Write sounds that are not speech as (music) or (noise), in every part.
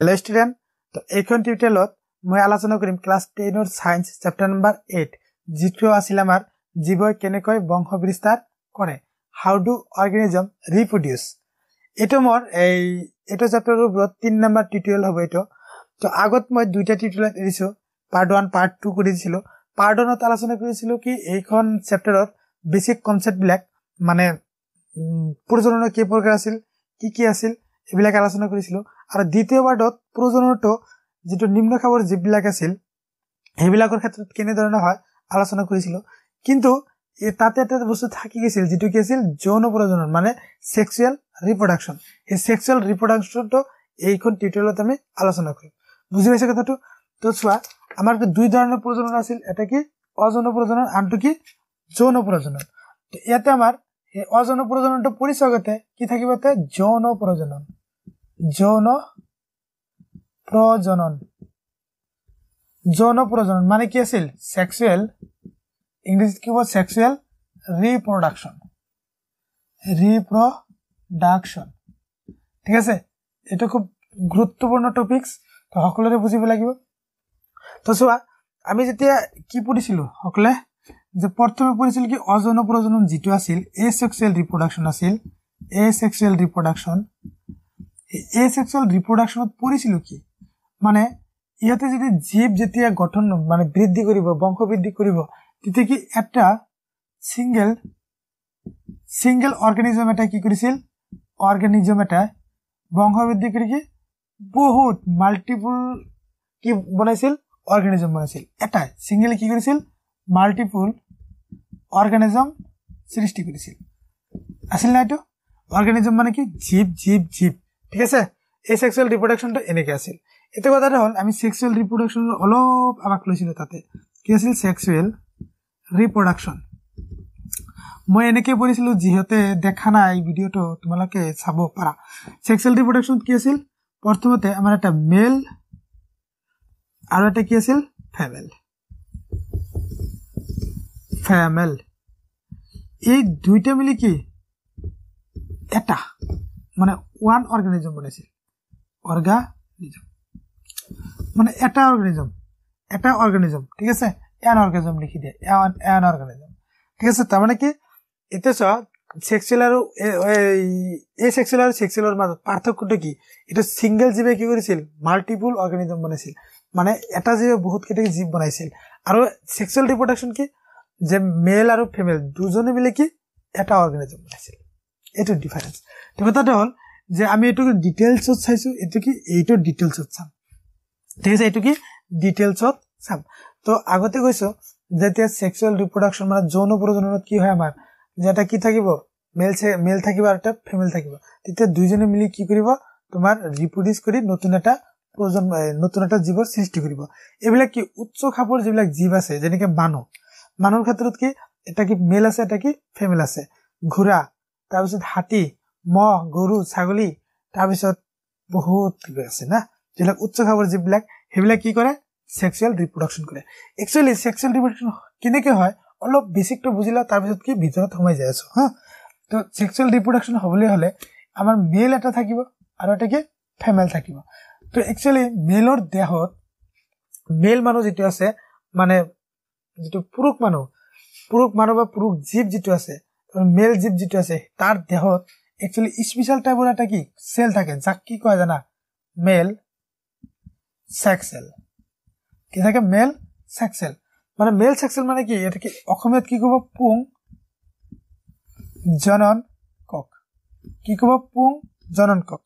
hello' student এইখন টিউটেলত মই আলোচনা কৰিম ক্লাছ টেনৰ চায়েন্স চেপ্টাৰ নম্বৰ এইট যিটো আছিল আমাৰ জীৱই কেনেকৈ বংশ বিস্তাৰ কৰে হাউ ডু অৰ্গেনিজম ৰিপ্ৰডিউচ এইটো মোৰ এই এইটো চেপ্টাৰৰ ওপৰত তিনি নম্বৰ টিউটৰিয়েল হ'ব এইটো তো আগত মই দুইটা টিউটৰিয়েল এৰিছোঁ পাৰ্ট ওৱান পাৰ্ট টু কৰি দিছিলোঁ পাৰ্ট ওৱানত আলোচনা কৰিছিলোঁ কি এইখন চেপ্টাৰত বেচিক কনচেপ্টবিলাক মানে প্ৰজনন কি প্ৰকাৰ আছিল কি কি আছিল এইবিলাক আলোচনা কৰিছিলোঁ আৰু দ্বিতীয় ৱাৰ্ডত প্ৰজননটো যিটো নিম্ন খাবৰ জীৱবিলাক আছিল সেইবিলাকৰ ক্ষেত্ৰত কেনেধৰণে হয় আলোচনা কৰিছিলোঁ কিন্তু এই তাতে এটা বস্তু থাকি গৈছিল যিটো কি আছিল যৌন প্ৰজনন মানে ছেক্সুৱেল ৰিপ্ৰডাকশ্যন সেই ছেক্সুৱেল ৰিপ্ৰডাকশ্যনটো এইখন টিউটৰিয়েলত আমি আলোচনা কৰিম বুজি পাইছে কথাটো তো চোৱা আমাৰ দুই ধৰণৰ প্ৰজনন আছিল এটা কি অযৌন প্ৰজনন আনটো কি যৌন প্ৰজনন ত' ইয়াতে আমাৰ সেই অযৌন প্ৰজননটো পৰিচয়গতে কি থাকিব তাতে যৌন প্ৰজনন যৌন প্ৰজনন যৌন প্ৰজনন মানে কি আছিল ছেক্সুৱেল ইংলিছত কি হ'ব ছেক্সুৱেল ৰিপ্ৰডাকশ্যন ৰিপ্ৰডাকশ্যন ঠিক আছে এইটো খুব গুৰুত্বপূৰ্ণ টপিকছ তো সকলোৰে বুজিব লাগিব তো চোৱা আমি যেতিয়া কি পঢ়িছিলোঁ সকলোৱে যে প্ৰথমে পঢ়িছিলোঁ কি অজন প্ৰজনন যিটো আছিল এ ছেক্সুৱেল ৰিপ্ৰডাকশ্যন আছিল asexual reproduction asexual ৰিপ্ৰডাকশ্যনত পৰিছিলোঁ কি মানে ইহঁতে যদি জীৱ যেতিয়া গঠন মানে বৃদ্ধি কৰিব বংশ বৃদ্ধি কৰিব তেতিয়া কি এটা ছিংগেল ছিংগেল অৰ্গেনিজম এটাই কি কৰিছিল অৰ্গেনিজম এটাই বংশ বৃদ্ধি কৰি কি বহুত মাল্টিপুল কি বনাইছিল অৰ্গেনিজম বনাইছিল এটাই ছিংগেল কি কৰিছিল মাল্টিপুল অৰ্গেনিজম সৃষ্টি কৰিছিল আছিল নাই এইটো অৰ্গেনিজম মানে কি জীৱ জীৱ জীৱ ঠিক আছে এই চেক্সুৱেল ৰিপ্ৰডাকশ্যনটো এনেকৈ আছিল এইটো কথাটো হ'ল আমি চেক্সুৱেল ৰিপ্ৰডাকশ্যনৰ অলপ আমাক লৈছিলোঁ তাতে কি আছিল চেক্সুৱেল ৰিপ্ৰডাকশ্যন মই এনেকৈ পঢ়িছিলোঁ যিহেতু দেখা নাই ভিডিঅ'টো তোমালোকে চাব পাৰা চেক্সুৱেল ৰিপ্ৰডাকশ্যনত কি আছিল প্ৰথমতে আমাৰ এটা মেল আৰু এটা কি আছিল ফেমেল ফেমেল এই দুইটা মিলি কি এটা মানে ওৱান অৰ্গেনিজম বনাইছিল অৰ্গানিজম মানে এটা অৰ্গেনিজম এটা অৰ্গেনিজম ঠিক আছে এন অৰ্গেনিজম লিখি দিয়ে এন এন অৰ্গেনিজম ঠিক আছে তাৰমানে কি এতিয়া চোৱা চেক্সিল আৰু এই চেক্সিল আৰু চেক্সিলৰ মাজত পাৰ্থক্যটো কি এইটো চিংগল জীৱে কি কৰিছিল মাল্টিপুল অৰ্গেনিজম বনাইছিল মানে এটা জীৱে বহুত কেইটা জীৱ বনাইছিল আৰু চেক্সুৱেল ৰিপ্ৰডাকশ্যন কি যে মেল আৰু ফিমেল দুজনে মিলি কি এটা অৰ্গেনিজম বনাইছিল এইটো ডিফাৰেঞ্চ তো কথাটো হ'ল যে আমি এইটো ডিটেইলছত চাইছোঁ এইটো কি এইটো ডিটেইলছত চাম ঠিক আছে এইটো কি ডিটেইলছত চাম তো আগতে কৈছোঁ যেতিয়া ছেক্সুৱেল ৰিপ্ৰডাকশ্যন মানে যৌন প্ৰজননত কি হয় আমাৰ যে এটা কি থাকিব মেল মেল থাকিব আৰু এটা ফিমেল থাকিব তেতিয়া দুইজনে মিলি কি কৰিব তোমাৰ ৰিপ্ৰডিউচ কৰি নতুন এটা প্ৰজন্ম নতুন এটা জীৱৰ সৃষ্টি কৰিব এইবিলাক কি উচ্চ খাপৰ যিবিলাক জীৱ আছে যেনেকৈ মানুহ মানুহৰ ক্ষেত্ৰত কি এটা কি মেল আছে এটা কি ফেমেল আছে ঘোঁৰা তাৰপিছত হাতী মহ গৰু ছাগলী তাৰপিছত বহুত কিবা আছে না যিবিলাক উচ্চ খাবৰ যিবিলাক সেইবিলাক কি কৰে ছেক্সুৱেল ৰিপ্ৰডাকশ্যন কৰে একচুৱেলি ছেক্সুৱেল ৰিপ্ৰডাকশ্যন কেনেকৈ হয় অলপ বেছিকটো বুজি লওঁ তাৰপিছত কি ভিতৰত সোমাই যাই আছোঁ হা তো ছেক্সুৱেল ৰিপ্ৰডাকশ্যন হ'বলৈ হ'লে আমাৰ মেল এটা থাকিব আৰু এটা কি ফেমেল থাকিব তো একচুৱেলি মেলৰ দেহত মেল মানুহ যিটো আছে মানে যিটো পুৰুষ মানুহ পুৰুষ মানুহ বা পুৰুষ জীৱ যিটো আছে মেল জীৱ যিটো আছে তাৰ দেহত একচুৱেলি স্পেচিয়েল টাইপৰ এটা কি চেল থাকে যাক কি কয় জানা মেল চেক চেল কি থাকে মেল চেক মানে মেল চেক মানে কি এটা কি অসমীয়াত কি ক'ব পুং জনন কক কি ক'ব পুং জনন কক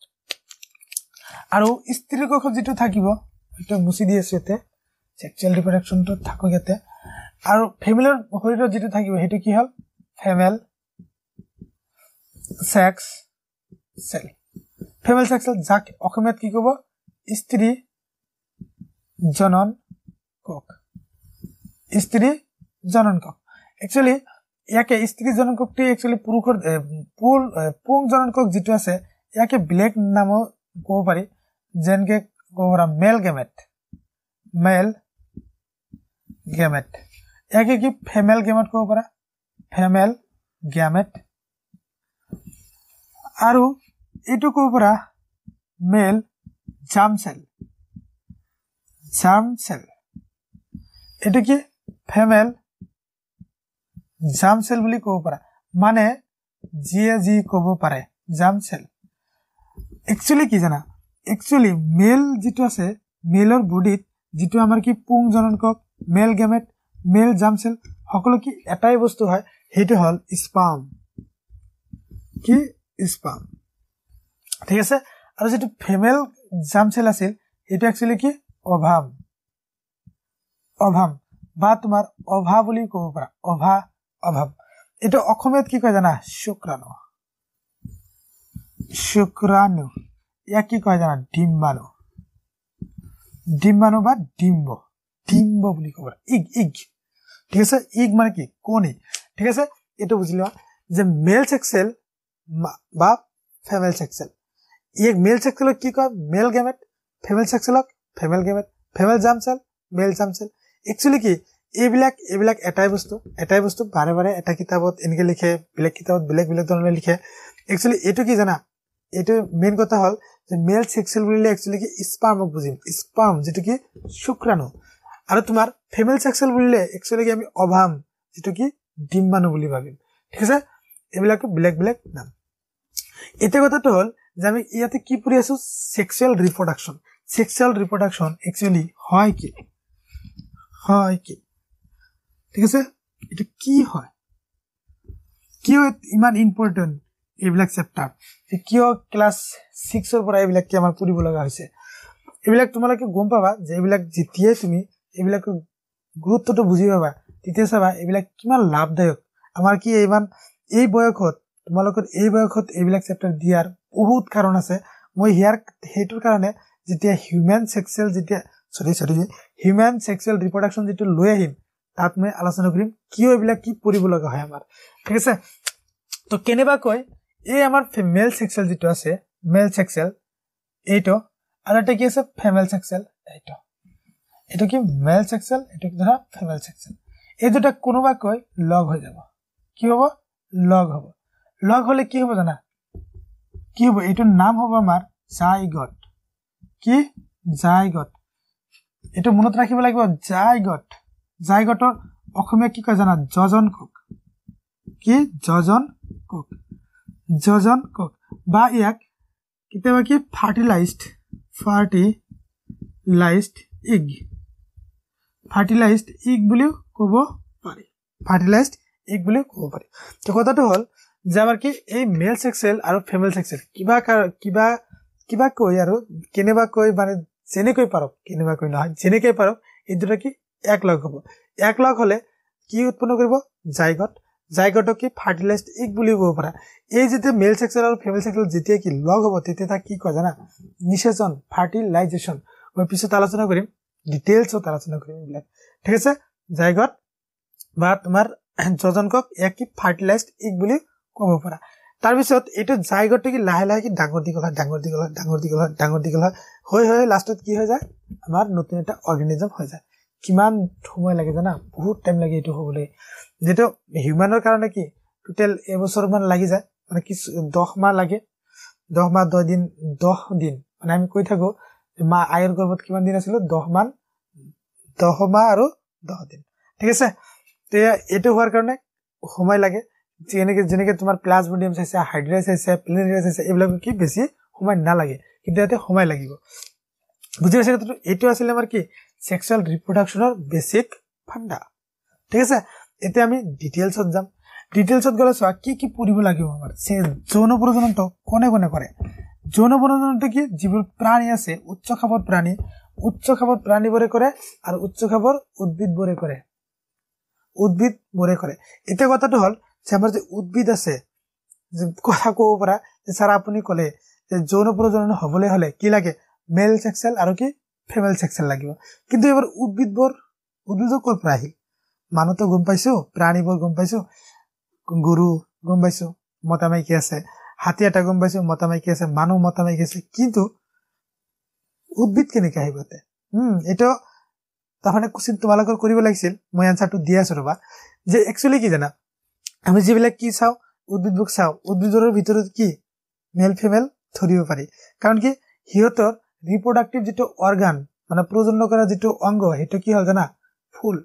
আৰু স্ত্ৰীৰ কক্ষত যিটো থাকিব সেইটো মুচি দি আছোঁ ইয়াতে চেক্সুৱেল ৰিপ্ৰডাকশ্যনটো থাকক ইয়াতে আৰু ফেমিলৰ শৰীৰত যিটো থাকিব সেইটো কি হ'ল female sex cell female sex cell যাক অসমীয়াত কি ক'ব স্ত্ৰী জনন কক স্ত্ৰী জনন কক একচুৱেলি ইয়াকে স্ত্ৰী জনন কোকটোৱে একচুৱেলি পুৰুষৰ পুল পুং জনন কক যিটো আছে ইয়াকে ব্লেক নামো ক'ব পাৰি যেনেকে ক'ব পাৰা মেল গেমেট মেল গেমেট ইয়াকে কি ফেমেল গেমেট ক'ব পাৰা ফেমেল গেমেট আৰু এইটো এইটোকৰ পৰা মেল জাম চেল জাম চেল এইটো কি ফেমেল জাম চেল বুলি ক'ব পাৰা মানে যিয়ে যি ক'ব পাৰে জাম চেল একচুৱেলি কি জানা একচুৱেলি মেল যিটো আছে মেলৰ বডিত যিটো আমাৰ কি পুং জনকক মেল গেমেট মেল জাম চেল সকলো কি এটাই বস্তু হয় সেইটো হ'ল স্পাম কি স্পাম ঠিক আছে আৰু যিটো ফেমেল জাম চেল আছিল সেইটো একচুৱেলি কি অভাম অভাম বা তোমাৰ অভা বুলি ক'ব পাৰা অভা অভাৱ এইটো অসমীয়াত কি কয় জানা শুক্ৰাণু শুক্ৰাণু ইয়াক কি কয় জানা ডিম্বাণু ডিম্বাণু বা ডিম্ব ডিম্ব বুলি ক'ব পাৰা ইগ ইগ ঠিক আছে ইগ মানে কি কণী ঠিক আছে এইটো বুজি লোৱা যে মেল চেক্সেল বা ফেমেল চেক্সেল ই মেল চেক্সেলক কি কয় মেল গেমেট ফেমেল চেক্সেলক female gamete female germ cell male germ cell actually কি এইবিলাক এইবিলাক এটাই বস্তু এটাই বস্তু বাৰে বাৰে এটা কিতাপত এনেকৈ লিখে বেলেগ কিতাপত বেলেগ বেলেগ ধৰণে লিখে একচুৱেলি এইটো কি জানা এইটো মেইন কথা হ'ল যে মেল চেক্সেল বুলিলে একচুৱেলি কি স্পাৰ্মক বুজিম স্পাৰ্ম যিটো কি শুক্ৰাণু আৰু তোমাৰ ফেমেল চেক্সেল বুলিলে একচুৱেলি কি আমি অভাম যিটো কি ডিম্বাণু বুলি ভাবিম ঠিক আছে এইবিলাকো বেলেগ বেলেগ নাম এতিয়া কথাটো হ'ল যে আমি ইয়াতে কি পঢ়ি আছো sexual reproduction sexual reproduction actually হয় কি হয় কি ঠিক আছে এইটো কি হয় কিয় ইমান ইম্পৰ্টেণ্ট এইবিলাক চেপ্টাৰ কিয় ক্লাছ ছিক্সৰ পৰা এইবিলাক কি আমাৰ পঢ়িব লগা হৈছে এইবিলাক তোমালোকে গম পাবা যে এইবিলাক যেতিয়াই তুমি এইবিলাকৰ গুৰুত্বটো বুজি পাবা তেতিয়া চাবা এইবিলাক কিমান লাভদায়ক আমাৰ কি ইমান এই বয়সত তোমালোকৰ এই বয়সত এইবিলাক চেপ্টাৰ দিয়াৰ বহুত কাৰণ আছে মই ইয়াৰ সেইটোৰ কাৰণে যেতিয়া হিউমেন ছেক্সুৱেল যেতিয়া চৰি চৰি হিউমেন ছেক্সুৱেল ৰিপ্ৰডাকশ্যন যিটো লৈ আহিম তাত মই আলোচনা কৰিম কিয় এইবিলাক কি পঢ়িব লগা হয় আমাৰ ঠিক আছে তো কেনেবাকৈ এই আমাৰ ফিমেল ছেক্সুৱেল যিটো আছে মেল ছেক্সুৱেল এইটো আৰু এটা কি আছে ফেমেল ছেক্সুৱেল এইটো এইটো কি মেল ছেক্সুৱেল এইটো কি ধৰা ফেমেল ছেক্সুৱেল এই দুটা কোনোবাকৈ লগ হৈ যাব কি হ'ব লগ হ'ব লগ হ'লে কি হ'ব জানা কি হ'ব এইটো নাম হ'ব আমাৰ জাই গট কি জাই গট এইটো মনত ৰাখিব লাগিব জাই গট জাই গটৰ অসমীয়া কি কয় জানা যজন কোক কি যজন কোক যজন কোক বা ইয়াক কেতিয়াবা কি ফাৰ্টিলাইজড ফাৰ্টিলাইজড ইগ ফাৰ্টিলাইজড ইগ বুলিও ক'ব পাৰি ফাৰ্টিলাইজড ইগ বুলিও ক'ব পাৰি ত' কথাটো হ'ল যে আমাৰ কি এই মেল চেক্সেল আৰু ফিমেল চেক্সেল কিবা কিবা কিবা কৈ আৰু কেনেবাকৈ মানে যেনেকৈ পাৰক কেনেবাকৈ নহয় যেনেকৈ পাৰক এই দুটা কি একলগ হ'ব একলগ হ'লে কি উৎপন্ন কৰিব জাইগত জাইগটক কি ফাৰ্টিলাইজ ইগ বুলিও ক'ব পাৰা এই যেতিয়া মেল চেক্সেল আৰু ফিমেল চেক্সেল যেতিয়া কি লগ হ'ব তেতিয়া তাক কি কয় জানা নিচেচন ফাৰ্টিলাইজেশ্যন মই পিছত আলোচনা কৰিম ডিটেইলছত আলোচনা কৰিম এইবিলাক ঠিক আছে জাইগত বা তোমাৰ (clears throat) যজনকক ইয়াক কি ফাৰ্টিলাইজ ইগ বুলিও কব পাৰা তাৰপিছত এইটো জাইগতে কি লাহে লাহে কি ডাঙৰ দীঘল হয় ডাঙৰ দীঘল হয় ডাঙৰ দীঘল হয় ডাঙৰ দীঘল হয় হৈ হৈ লাষ্টত কি হৈ যায় আমাৰ নতুন এটা অৰ্গেনিজম হৈ যায় কিমান সময় লাগে জানা বহুত টাইম লাগে এইটো হ'বলৈ যিহেতু হিউমেনৰ কাৰণে কি টোটেল এবছৰমান লাগি যায় মানে কিছু দহ মাহ লাগে দহ মাহ দহ দিন দহ দিন মানে আমি কৈ থাকো মা আইৰ গৰ্ভত কিমান দিন আছিলোঁ দহ মাহ দহ মাহ আৰু দহ দিন ঠিক আছে তে এইটো হোৱাৰ কাৰণে সময় লাগে যেনেকে যেনেকে তোমাৰ প্লাজমডিয়াম চাইছে হাইড্ৰেছ আছে প্লেনেডাইছ আছে এইবিলাক কি বেছি সময় নালাগে কিন্তু ইয়াতে সময় লাগিব বুজি পাইছে কথাটো এইটো আছিলে আমাৰ কি ছেক্সুৱেল ৰিপ্ৰডাকশ্যনৰ বেচিক ফাণ্ডা ঠিক আছে এতিয়া আমি ডিটেইলছত যাম ডিটেইলছত গ'লে চোৱা কি কি পঢ়িব লাগিব আমাৰ যৌন প্ৰজনন্ত কোনে কোনে কৰে যৌন প্ৰজনন্ত কি যিবোৰ প্ৰাণী আছে উচ্চ খাপৰ প্ৰাণী উচ্চ খাপৰ প্ৰাণীবোৰে কৰে আৰু উচ্চ খাপৰ উদ্ভিদবোৰে কৰে উদ্ভিদবোৰে কৰে এতিয়া কথাটো হ'ল যে আমাৰ যে উদ্ভিদ আছে কথা কব পৰা যে ছাৰ আপুনি কলে যে যৌন প্ৰজনন হবলৈ হলে কি লাগে মেল চেক্সেল আৰু কি ফেমেল চেক্সেল লাগিব কিন্তু এইবোৰ উদ্ভিদবোৰ উদ্ভিদো ক'ৰ পৰা আহিল মানুহটো গম পাইছো প্ৰাণীবোৰ গম পাইছো গুৰু গম পাইছো মতা মাইকী আছে হাতী এটা গম পাইছো মতা মাইকী আছে মানুহ মতা মাইকী আছে কিন্তু উদ্ভিদ কেনেকে আহিব তে এইটো তাৰমানে কুচিন তোমালোকৰ কৰিব লাগিছিল মই এনচাৰটো দি আছো ৰবা যে একচুৱেলি কি জানা আমি যিবিলাক কি চাওঁ উদ্ভিদবোৰ চাওঁ উদ্ভিদৰ ভিতৰত কি মেল ফিমেল ধৰিব পাৰি কাৰণ কি সিহঁতৰ ৰিপ্ৰডাক্টিভ যিটো অৰ্গান মানে প্ৰজন্ন কৰা যিটো অংগ সেইটো কি হ'ল জানা ফুল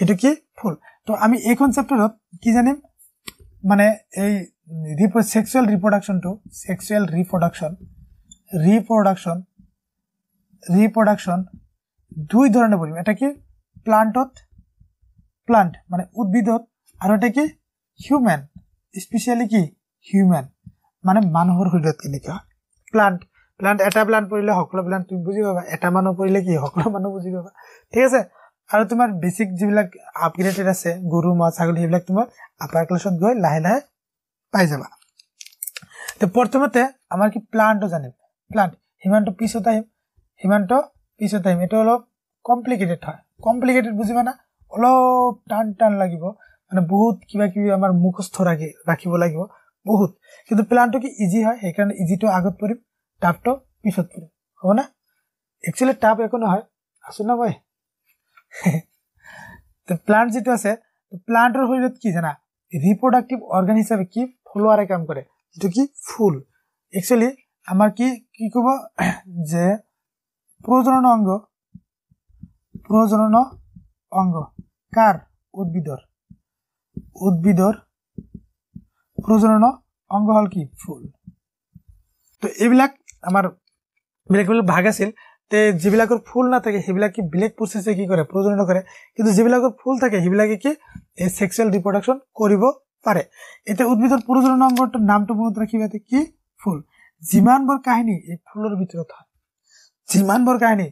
সেইটো কি ফুল তো আমি এইখন চেপ্টাৰত কি জানিম মানে এই চেক্সুৱেল ৰিপ্ৰডাকশ্যনটো চেক্সুৱেল ৰিপ্ৰডাকশ্যন ৰিপ্ৰডাকশ্যন ৰিপ্ৰডাকশ্যন দুই ধৰণে পঢ়িম এটা কি প্লাণ্টত প্লাণ্ট মানে উদ্ভিদত আৰু এটা কি হিউমেন স্পেচিয়েলি কি হিউমেন মানে মানুহৰ শৰীৰত কেনেকুৱা প্লাণ্ট প্লাণ্ট এটা প্লাণ্ট পৰিলে সকলো প্লাণ্ট তুমি বুজি পাবা এটা মানুহ পৰিলে কি সকলো মানুহ বুজি পাবা ঠিক আছে আৰু তোমাৰ বেচিক যিবিলাক আপগ্ৰেডেড আছে গৰু মাছ ছাগলী সেইবিলাক তোমাৰ আপাৰ ক্লাছত গৈ লাহে লাহে পাই যাবা তো প্ৰথমতে আমাৰ কি প্লাণ্টো জানিম প্লাণ্ট সিমানটো পিছত আহিম সিমানটো পিছত আহিম এইটো অলপ কমপ্লিকেটেড হয় কমপ্লিকেটেড বুজিবানা অলপ টান টান লাগিব মানে বহুত কিবা কিবি আমাৰ মুখস্থ ৰাখি ৰাখিব লাগিব বহুত কিন্তু প্লানটো কি ইজি হয় সেইকাৰণে ইজিটো আগত পৰিম টাপটো পিছত পঢ়িম হ'বনে একচুৱেলি টাপ একো নহয় আছো ন মই প্লাণ্ট (laughs) যিটো আছে প্লাণ্টৰ শৰীৰত কি জানা ৰিপ্ৰডাক্টিভ অৰ্গেন হিচাপে কি ফুলোৱাৰে কাম কৰে যিটো কি ফুল একচুৱেলি আমাৰ কি কি ক'ব (clears throat) যে প্ৰজনন অংগ প্ৰজনন অংগ কাৰ উদ্ভিদৰ উদ্ভিদৰ প্ৰজনন অংগ হ'ল কি ফুল তো এইবিলাক আমাৰ বেলেগ বেলেগ ভাগ আছিল তে যিবিলাকৰ ফুল নাথাকে সেইবিলাক কি বেলেগ প্ৰচেছে কি কৰে প্ৰজনন কৰে কিন্তু যিবিলাকৰ ফুল থাকে সেইবিলাকে কি এই ছেক্সুৱেল ৰিপ্ৰডাকশ্যন কৰিব পাৰে এতিয়া উদ্ভিদৰ প্ৰজনন অংগৰ নামটো মনত ৰাখিব কি ফুল যিমানবোৰ কাহিনী এই ফুলৰ ভিতৰত হয় যিমানবোৰ কাহিনী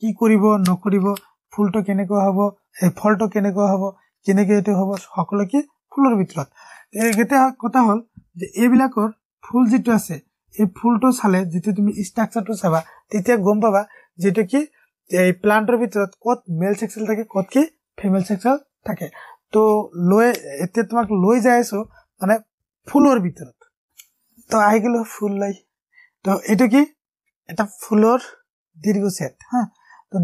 কি কৰিব নকৰিব ফুলটো কেনেকুৱা হ'ব এই ফলটো কেনেকুৱা হ'ব কেনেকে এইটো হব সকলোকে ফুলৰ ভিতৰত এতিয়া কথা হল যে এইবিলাকৰ ফুল যিটো আছে এই ফুলটো চালে যেতিয়া তুমি ষ্ট্ৰাকচাৰটো চাবা তেতিয়া গম পাবা যিটো কি এই প্লাণ্টৰ ভিতৰত ক'ত মেল চেক্সেল থাকে ক'ত কি ফিমেল চেক্সেল থাকে তো লৈ এতিয়া তোমাক লৈ যাই আছো মানে ফুলৰ ভিতৰত তো আহি গলো ফুল লৈ তো এইটো কি এটা ফুলৰ দীৰ্ঘ ছেট হা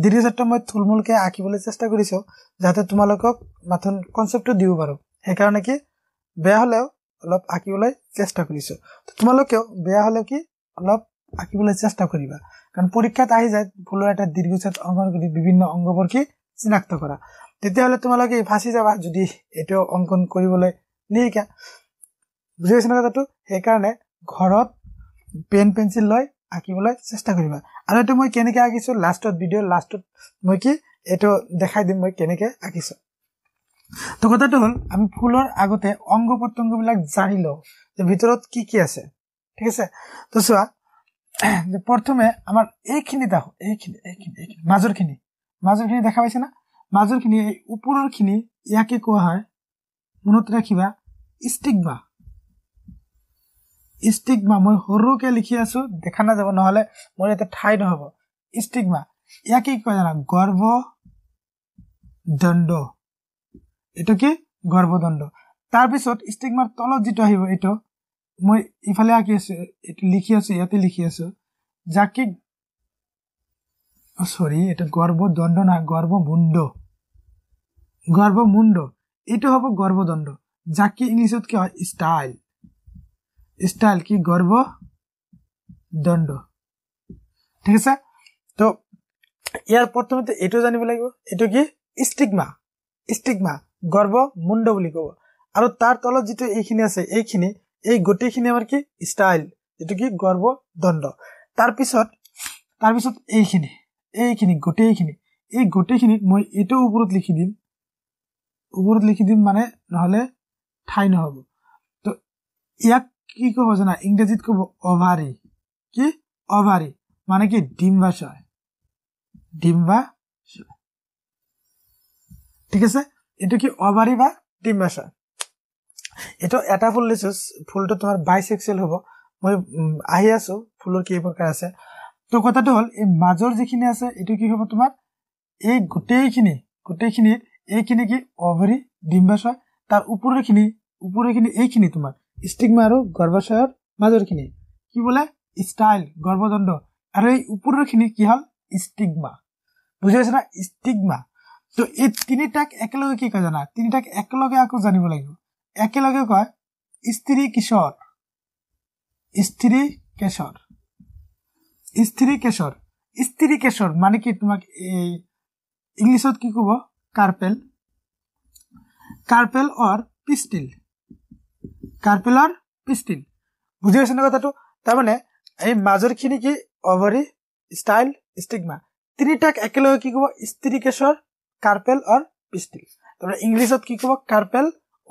দৃঢ়চাৰ্থ মই থুলমূলকৈ আঁকিবলৈ চেষ্টা কৰিছো যাতে তোমালোকক মাথোন কনচেপ্টটো দিব পাৰোঁ সেইকাৰণে কি বেয়া হ'লেও অলপ আঁকিবলৈ চেষ্টা কৰিছোঁ তোমালোকেও বেয়া হ'লেও কি অলপ আঁকিবলৈ চেষ্টা কৰিবা কাৰণ পৰীক্ষাত আহি যায় ফুলৰ এটা দীৰ্ঘচাত অংকন কৰি বিভিন্ন অংগবোৰ চিনাক্ত কৰা তেতিয়াহ'লে তোমালোকে ফাঁচি যাবা যদি এইটো অংকন কৰিবলৈ নিশিকা বুজি পাইছানে কথাটো সেইকাৰণে ঘৰত পেন পেঞ্চিল লৈ আঁকিবলৈ চেষ্টা কৰিবা আৰু এইটো মই কেনেকে আঁকিছো লাষ্টত ভিডিঅ' লাষ্টত মই কি এইটো দেখাই দিম মই কেনেকে আঁকিছো তো কথাটো হ'ল আমি ফুলৰ আগতে অংগ প্ৰত্যংগবিলাক জানি লওঁ যে ভিতৰত কি কি আছে ঠিক আছে তো চোৱা প্ৰথমে আমাৰ এইখিনি আহোঁ এইখিনি এইখিনি এইখিনি মাজৰখিনি মাজৰখিনি দেখা পাইছে না মাজৰখিনি এই ওপৰৰখিনি ইয়াকে কোৱা হয় মনত ৰাখিবা ষ্টিক বাহ ষ্টিগমা মই সৰুকে লিখি আছো দেখা নাযাব নহলে মোৰ ইয়াতে ঠাই নহব ষ্টিগমা ইয়াক কি কয় জানা গৰ্ব দণ্ড এইটো কি গৰ্ভদণ্ড তাৰপিছত ষ্টিগমাৰ তলত যিটো আহিব এইটো মই ইফালে আঁকি আছো এইটো লিখি আছো ইয়াতে লিখি আছো জাকি চৰি এইটো গৰ্ভদণ্ড না গৰ্ভমুণ্ড গৰ্ভমুণ্ড এইটো হ'ব গৰ্ভদণ্ড জাকি ইংলিছত কি হয় ষ্টাইল स्टाइल की गर्व दंड ठीक है तो यार प्रथम यू जान लगे ये स्टिग्मा स्टिग्मा गर्व मुंड कब और तार तल जी ये ये गोटेखिमार कि स्टाइल जी कि गर्व दंड तार पार पी गोटे ये गोटेखिन मैं यू ऊपर लिखी दीम ऊपर लिखी दीम मानने ठाई नो इक কি কব না ইংরেজিত কব অভারি কি অভারি মানে কি ডিম্বাশয় ডিম্বাশয় ঠিক আছে এটা কি অভারি বা ডিম্বাশয় এটা এটা ফুল লৈছো ফুলটো তোমাৰ বাইছ এক্সেল হ'ব মই আহি আছো ফুলৰ কেই প্ৰকাৰ আছে তো কথাটো হ'ল এই মাজৰ যিখিনি আছে এইটো কি হ'ব তোমাৰ এই গোটেইখিনি গোটেইখিনি এইখিনি কি অভাৰী ডিম্বাশয় তাৰ ওপৰৰখিনি ওপৰৰখিনি এইখিনি তোমাৰ স্টিগমা আৰু গৰ্ভাশয়ৰ মাজৰখিনি কি বোলে ষ্টাইল গৰ্ভদণ্ড আৰু এই ওপৰৰখিনি কি হ'ল ষ্টিগমা বুজি না ষ্টিগমা তো এই তিনিটাক একেলগে কি কয় জানা তিনিটাক একেলগে আকৌ জানিব লাগিব একেলগে কয় স্ত্ৰী কিশোৰ স্ত্ৰী কেশৰ স্ত্ৰী কেশৰ স্ত্ৰী কেশৰ মানে কি তোমাক এই ইংলিছত কি ক'ব কাৰ্পেল কাৰ্পেল অৰ পিষ্টিল কার্পিলার পিস্টিন বুজি পাইছে নে কথাটো তাৰমানে এই মাজৰখিনি কি অভাৰি ষ্টাইল ষ্টিগমা তিনিটাক একেলগে কি ক'ব স্ত্ৰিকেশৰ কাৰ্পেল অৰ পিষ্টিল তাৰমানে ইংলিছত কি ক'ব কাৰ্পেল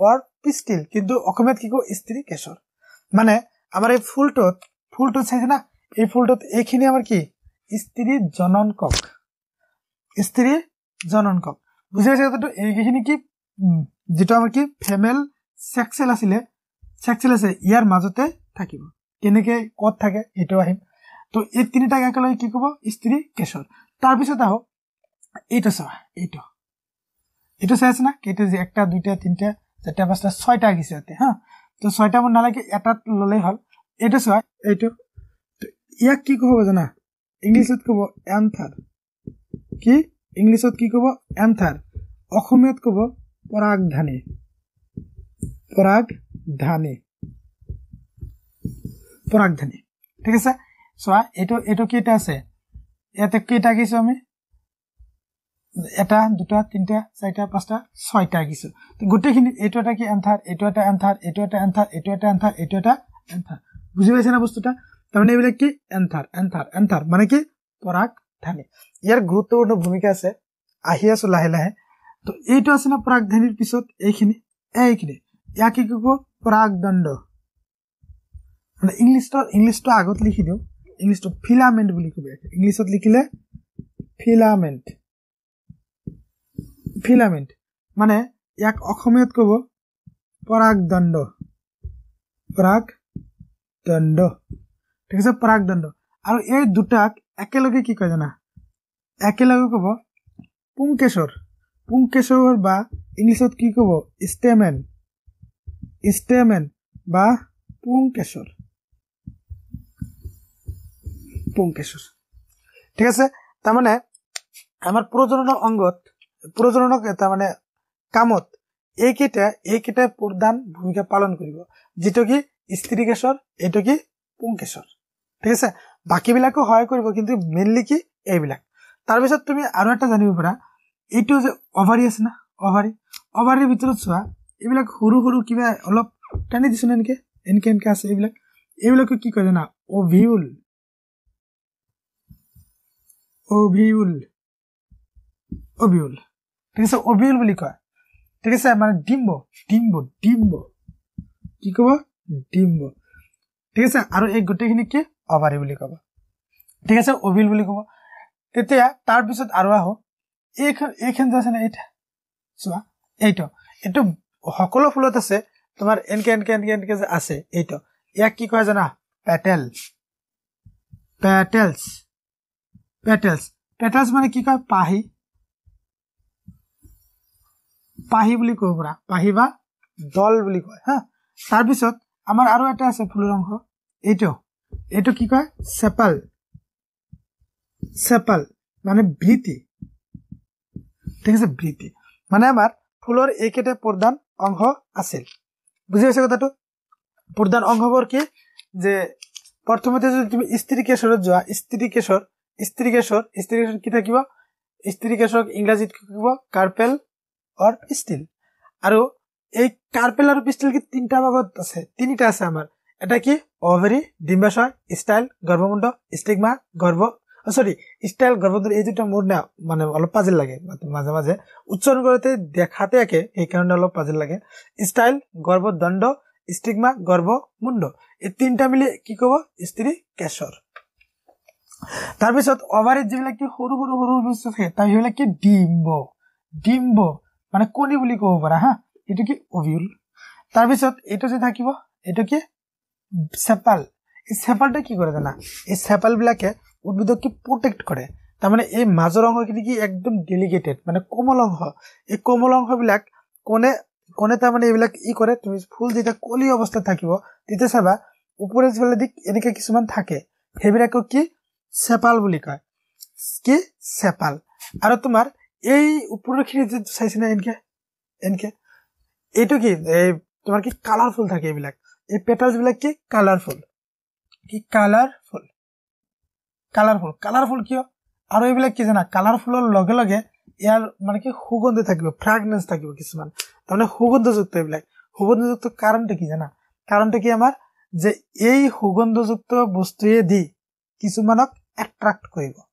অৰ পিষ্টিল কিন্তু অসমীয়াত কি ক'ব ইস্ত্ৰী কেশৰ মানে আমাৰ এই ফুলটোত ফুলটোত চাইছে না এই ফুলটোত এইখিনি আমাৰ কি স্ত্ৰী জননকক স্ত্ৰী কক বুজি পাইছে কথাটো এইখিনি কি যিটো আমাৰ কি ফেমেল চেক্সেল আছিলে চেক্সিল আছে ইয়াৰ মাজতে থাকিব কেনেকে কত থাকে সেইটো আহিম তো এই তিনিটাক একেলগে কি কব স্ত্ৰী কেশৰ তাৰপিছত আহক এইটো চাবা এইটো এইটো চাই আছে না কেইটা যে একটা দুইটা তিনিটা চাৰিটা পাঁচটা ছয়টা আহিছে ইয়াতে হা তো ছয়টা মোৰ নালাগে এটাত ললেই হল এইটো চোৱা এইটো ইয়াক কি কব জানা ইংলিছত কব এন্থাৰ কি ইংলিছত কি কব এন্থাৰ অসমীয়াত কব পৰাগধানী পৰাগ ধানে পৰাগ ধানে ঠিক আছে চোৱা এইটো এইটো কেইটা আছে ইয়াতে কেইটা আঁকিছো আমি এটা দুটা তিনিটা চাৰিটা পাঁচটা ছয়টা আঁকিছো গোটেইখিনি এইটো এটা কি এন্থাৰ এইটো এটা এন্থাৰ এইটো এটা এন্থাৰ এইটো এটা এন্থাৰ এইটো এটা এন্থাৰ বুজি পাইছে না বস্তুটা তাৰমানে এইবিলাক কি এন্থাৰ এন্থাৰ এন্থাৰ মানে কি পৰাগ ধানে ইয়াৰ গুৰুত্বপূৰ্ণ ভূমিকা আছে আহি আছো লাহে লাহে ত' এইটো আছে না পৰাগ ধানীৰ পিছত এইখিনি এইখিনি ইয়াক কি কব প্ৰাগদণ্ড মানে ইংলিছটো ইংলিছটো আগত লিখি দিওঁ ইংলিছটো ফিলামেণ্ট বুলি কবি ইংলিছত লিখিলে ফিলামেণ্ট ফিলামেণ্ট মানে ইয়াক অসমীয়াত ক'ব প্ৰাগদণ্ড প্ৰাগ দণ্ড ঠিক আছে প্ৰাগদণ্ড আৰু এই দুটাক একেলগে কি কয় জানা একেলগে ক'ব পুংকেশ্বৰ পুংকেশ্বৰ বা ইংলিছত কি ক'ব ষ্টেমেণ্ট স্টেমেন বা পুংকেশর পুংকেশর ঠিক আছে তার মানে আমার প্রজনন অঙ্গত প্রজনন তার মানে কামত এইকেইটা এইকেইটা এই প্রধান ভূমিকা পালন করিব যেটা কি স্ত্রী কেশর এটা কি পুংকেশর ঠিক আছে বাকীবিলাকো সহায় কৰিব কিন্তু মেইনলি কি এইবিলাক তাৰপিছত তুমি আৰু এটা জানিব পাৰা এইটো যে অভাৰী আছে না অভাৰী অভাৰীৰ ভিতৰত চোৱা এইবিলাক সৰু সৰু কিবা অলপ টানি দিছো নে এনেকে এনেকে এনেকে আছে এইবিলাক এইবিলাকে কি কয় জানা অভিউল অভিউল অভিউল ঠিক আছে অভিউল বুলি কয় ঠিক আছে মানে ডিম্ব ডিম্ব ডিম্ব কি ক'ব ডিম্ব ঠিক আছে আৰু এই গোটেইখিনি কি অভাৰী বুলি ক'ব ঠিক আছে অভিল বুলি ক'ব তেতিয়া তাৰপিছত আৰু আহো এইখন এইখন যে আছে না এইটো চোৱা এইটো এইটো সকলো ফুলত আছে তোমাৰ এনেকে এনেকে এনেকে এনেকে যে আছে এইটো ইয়াক কি কয় জানা পেটেল পেটেলছ পেটেলছ পেটেলছ মানে কি কয় পাহি পাহি বুলি কব পৰা পাহি বা দল বুলি কয় হা তাৰপিছত আমাৰ আৰু এটা আছে ফুলৰ অংশ এইটো এইটো কি কয় চেপাল চেপাল মানে ভীতি ঠিক আছে ভীতি মানে আমাৰ ফুলৰ এইকেইটা প্ৰধান অংশ আছিল বুজি পাইছে কথাটো প্ৰধান অংশবোৰ কি যে প্ৰথমতে যদি তুমি স্ত্ৰী কেশৰত যোৱা স্ত্ৰী কেশৰ স্ত্ৰী কেশৰ স্ত্ৰী কেশৰ কি থাকিব স্ত্ৰী কেশৰক ইংৰাজীত কি থাকিব কাৰ্পেল অৰ ষ্টিল আৰু এই কাৰ্পেল আৰু পিষ্টিল কি তিনিটা ভাগত আছে তিনিটা আছে আমাৰ এটা কি অভেৰী ডিম্বাশয় ষ্টাইল গৰ্ভমুণ্ড ষ্টিগমা গৰ্ভ চৰি ষ্টাইল গৰ্ভধাৰ এই দুটা মোৰ না মানে অলপ পাজিল লাগে মাজে মাজে উচ্চাৰণ কৰোঁতে দেখাতে একে সেইকাৰণে অলপ পাজিল লাগে ষ্টাইল গৰ্ভ দণ্ড ষ্টিগমা গৰ্ভ মুণ্ড এই তিনিটা মিলি কি ক'ব স্ত্ৰী কেশৰ তাৰপিছত অভাৰিত যিবিলাক কি সৰু সৰু সৰু বস্তু থাকে তাৰ সেইবিলাক কি ডিম্ব ডিম্ব মানে কণী বুলি ক'ব পাৰা হা এইটো কি অভিউল তাৰপিছত এইটো যে থাকিব এইটো কি চেপাল এই চেপালটোৱে কি কৰে জানা এই চেপালবিলাকে উদ্ভিদক কি প্ৰটেক্ট কৰে তাৰমানে এই মাজৰ অংশখিনি কি একদম ডেলিকেটেড মানে কোমল অংশ এই কোমল অংশবিলাক কোনে কোনে তাৰমানে এইবিলাক ই কৰে তুমি ফুল যেতিয়া কলি অৱস্থাত থাকিব তেতিয়া চাবা ওপৰে যিবিলাক দিশ এনেকৈ কিছুমান থাকে সেইবিলাকক কি চেপাল বুলি কয় কি চেপাল আৰু তোমাৰ এই ওপৰৰখিনি যে চাইছিলা এনেকৈ এনেকৈ এইটো কি এই তোমাৰ কি কালাৰফুল থাকে এইবিলাক এই পেটালছবিলাক কি কালাৰফুল কি কালাৰফুল কালাৰফুল কালাৰফুল কিয় আৰু এইবিলাক কি জানা কালাৰফুলৰ লগে লগে ইয়াৰ মানে কি সুগন্ধ থাকিব ফ্ৰেগনেন্স থাকিব কিছুমান তাৰমানে সুগন্ধযুক্ত এইবিলাক সুগন্ধযুক্ত কাৰণটা কি জানা কাৰণটা কি আমাৰ যে এই সুগন্ধযুক্ত বস্তুয়ে দি কিছুমানক এট্ৰাক্ট কৰিব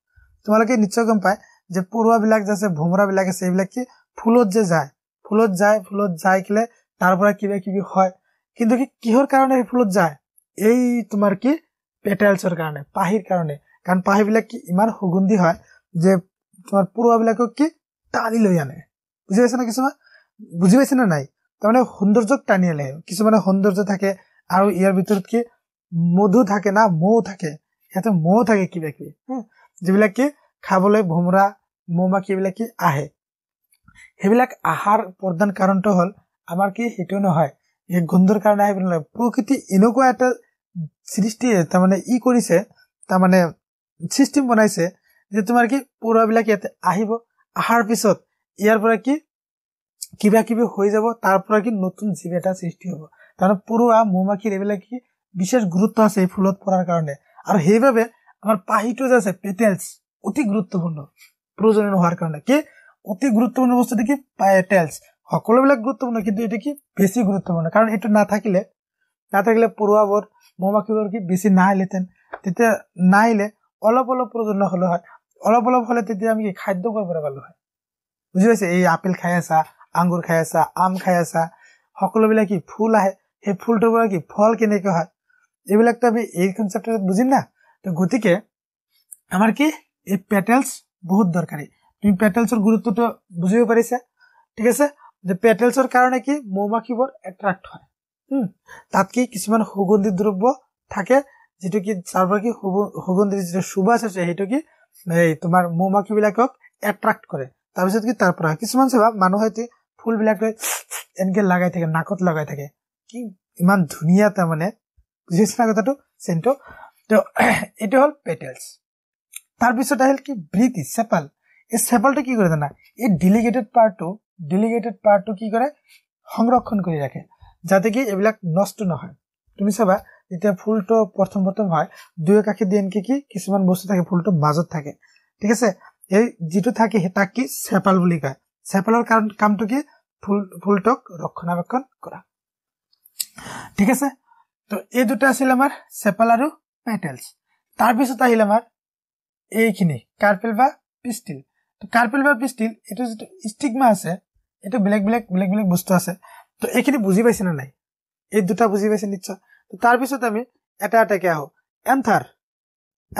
তোমালোকে নিশ্চয় গম পায় যে পৰুৱাবিলাক যে আছে ভোমরাবিলাক আছে এইবিলাক কি ফুলত যে যায় ফুলত যায় ফুলত যাই কেলে পৰা কিবা কিবি হয় কিন্তু কি কিহৰ কাৰণে সেই ফুলত যায় এই তোমাৰ কি পেটেলছৰ কাৰণে পাহিৰ কাৰণে কাৰণ পাহিবিলাক কি ইমান সুগন্ধি হয় যে তোমাৰ পৰুৱাবিলাকক কি টানি লৈ আনে বুজি পাইছে না কিছুমান বুজি পাইছে নে নাই তাৰমানে সৌন্দৰ্যক টানি আনে কিছুমানে সৌন্দৰ্য থাকে আৰু ইয়াৰ ভিতৰত কি মধু থাকে না মৌ থাকে সিহঁতে মৌ থাকে কিবা কিবি যিবিলাক কি খাবলৈ ভোমৰা মৌ মৌমা কিবিলাক কি আহে সেইবিলাক আহাৰ প্ৰধান কাৰণটো হ'ল আমাৰ কি সেইটো নহয় এই গোন্ধৰ কাৰণে আহিব নালাগে প্ৰকৃতি এনেকুৱা এটা সৃষ্টি তাৰমানে ই কৰিছে তাৰমানে চিষ্টেম বনাইছে যে তোমাৰ কি পৰুৱাবিলাক ইয়াতে আহিব অহাৰ পিছত ইয়াৰ পৰা কি কিবা কিবি হৈ যাব তাৰ পৰা কি নতুন জীৱ এটা সৃষ্টি হ'ব তাৰমানে পৰুৱা মৌ মাখিৰ এইবিলাক কি বিশেষ গুৰুত্ব আছে এই ফুলত পৰাৰ কাৰণে আৰু সেইবাবে আমাৰ পাহিটো যে আছে পেটেলছ অতি গুৰুত্বপূৰ্ণ প্ৰয়োজনীয় নোহোৱাৰ কাৰণে কি অতি গুৰুত্বপূৰ্ণ বস্তুটো কি পেটেলছ সকলোবিলাক গুৰুত্বপূৰ্ণ কিন্তু এইটো কি বেছি গুৰুত্বপূৰ্ণ কাৰণ এইটো নাথাকিলে নাথাকিলে পৰুৱাবোৰ মৌ মাখিবোৰ কি বেছি নাহিলেহেঁতেন তেতিয়া নাহিলে অলপ অলপ প্ৰয়োজন হ'লে হয় অলপ অলপ হ'লে তেতিয়া আমি খাদ্য খুৱাব পালো হয় বুজি পাইছে এই আপেল খাই আছা আঙুৰ খাই আছা আম খাই আছা সকলোবিলাক কি ফুল আহে সেই ফুলটোৰ পৰা কি ফল কেনেকৈ হয় এইবিলাকতো আমি এই কনচেপ্টত বুজিম না তো গতিকে আমাৰ কি এই পেটেলছ বহুত দৰকাৰী তুমি পেটেলছৰ গুৰুত্বটো বুজিব পাৰিছা ঠিক আছে যে পেটেলছৰ কাৰণে কি মৌমাখিবোৰ এট্ৰেক্ট হয় তাত কি কিছুমান সুগন্ধি দ্ৰব্য থাকে যিটো কি চাৰ্ভাৰ কি সুগন্ধিৰ যিটো সুবাচ আছে সেইটো কি এই তোমাৰ মৌমাখিবিলাকক এট্ৰাক্ট কৰে তাৰপিছত কি তাৰ পৰা কিছুমান চাবা মানুহে ফুলবিলাক এনেকে লগাই থাকে নাকত লগাই থাকে কি ইমান ধুনীয়া তাৰমানে বুজিছা কথাটো চেণ্টটো তো এইটো হল পেটেলছ তাৰপিছত আহিল কি ব্ৰিটি চেপাল এই চেপালটো কি কৰে জানা এই ডেলিগেটেড পাৰ্টটো ডেলিগেটেড পাৰ্টটো কি কৰে সংৰক্ষণ কৰি ৰাখে যাতে কি এইবিলাক নষ্ট নহয় তুমি চাবা যেতিয়া ফুলটো প্ৰথম প্ৰথম হয় দুয়ো কাষে দিয়ে নেকি কি কিছুমান বস্তু থাকে ফুলটো মাজত থাকে ঠিক আছে এই যিটো থাকে সেই তাক কি চেপাল বুলি কয় চেপালৰ কাৰণ কামটো কি ফুল ফুলটোক ৰক্ষণাবেক্ষণ কৰা ঠিক আছে তো এই দুটা আছিল আমাৰ চেপাল আৰু পেটেলছ তাৰপিছত আহিল আমাৰ এইখিনি কাৰ্পেল বা পিষ্টিল তো কাৰ্পেল বা পিষ্টিল এইটো যিটো ষ্টিগমা আছে এইটো বেলেগ বেলেগ বেলেগ বেলেগ বস্তু আছে তো এইখিনি বুজি পাইছে নে নাই এই দুটা বুজি পাইছে নিশ্চয় তাৰপিছত আমি এটা এটাকে আহোঁ এন্থাৰ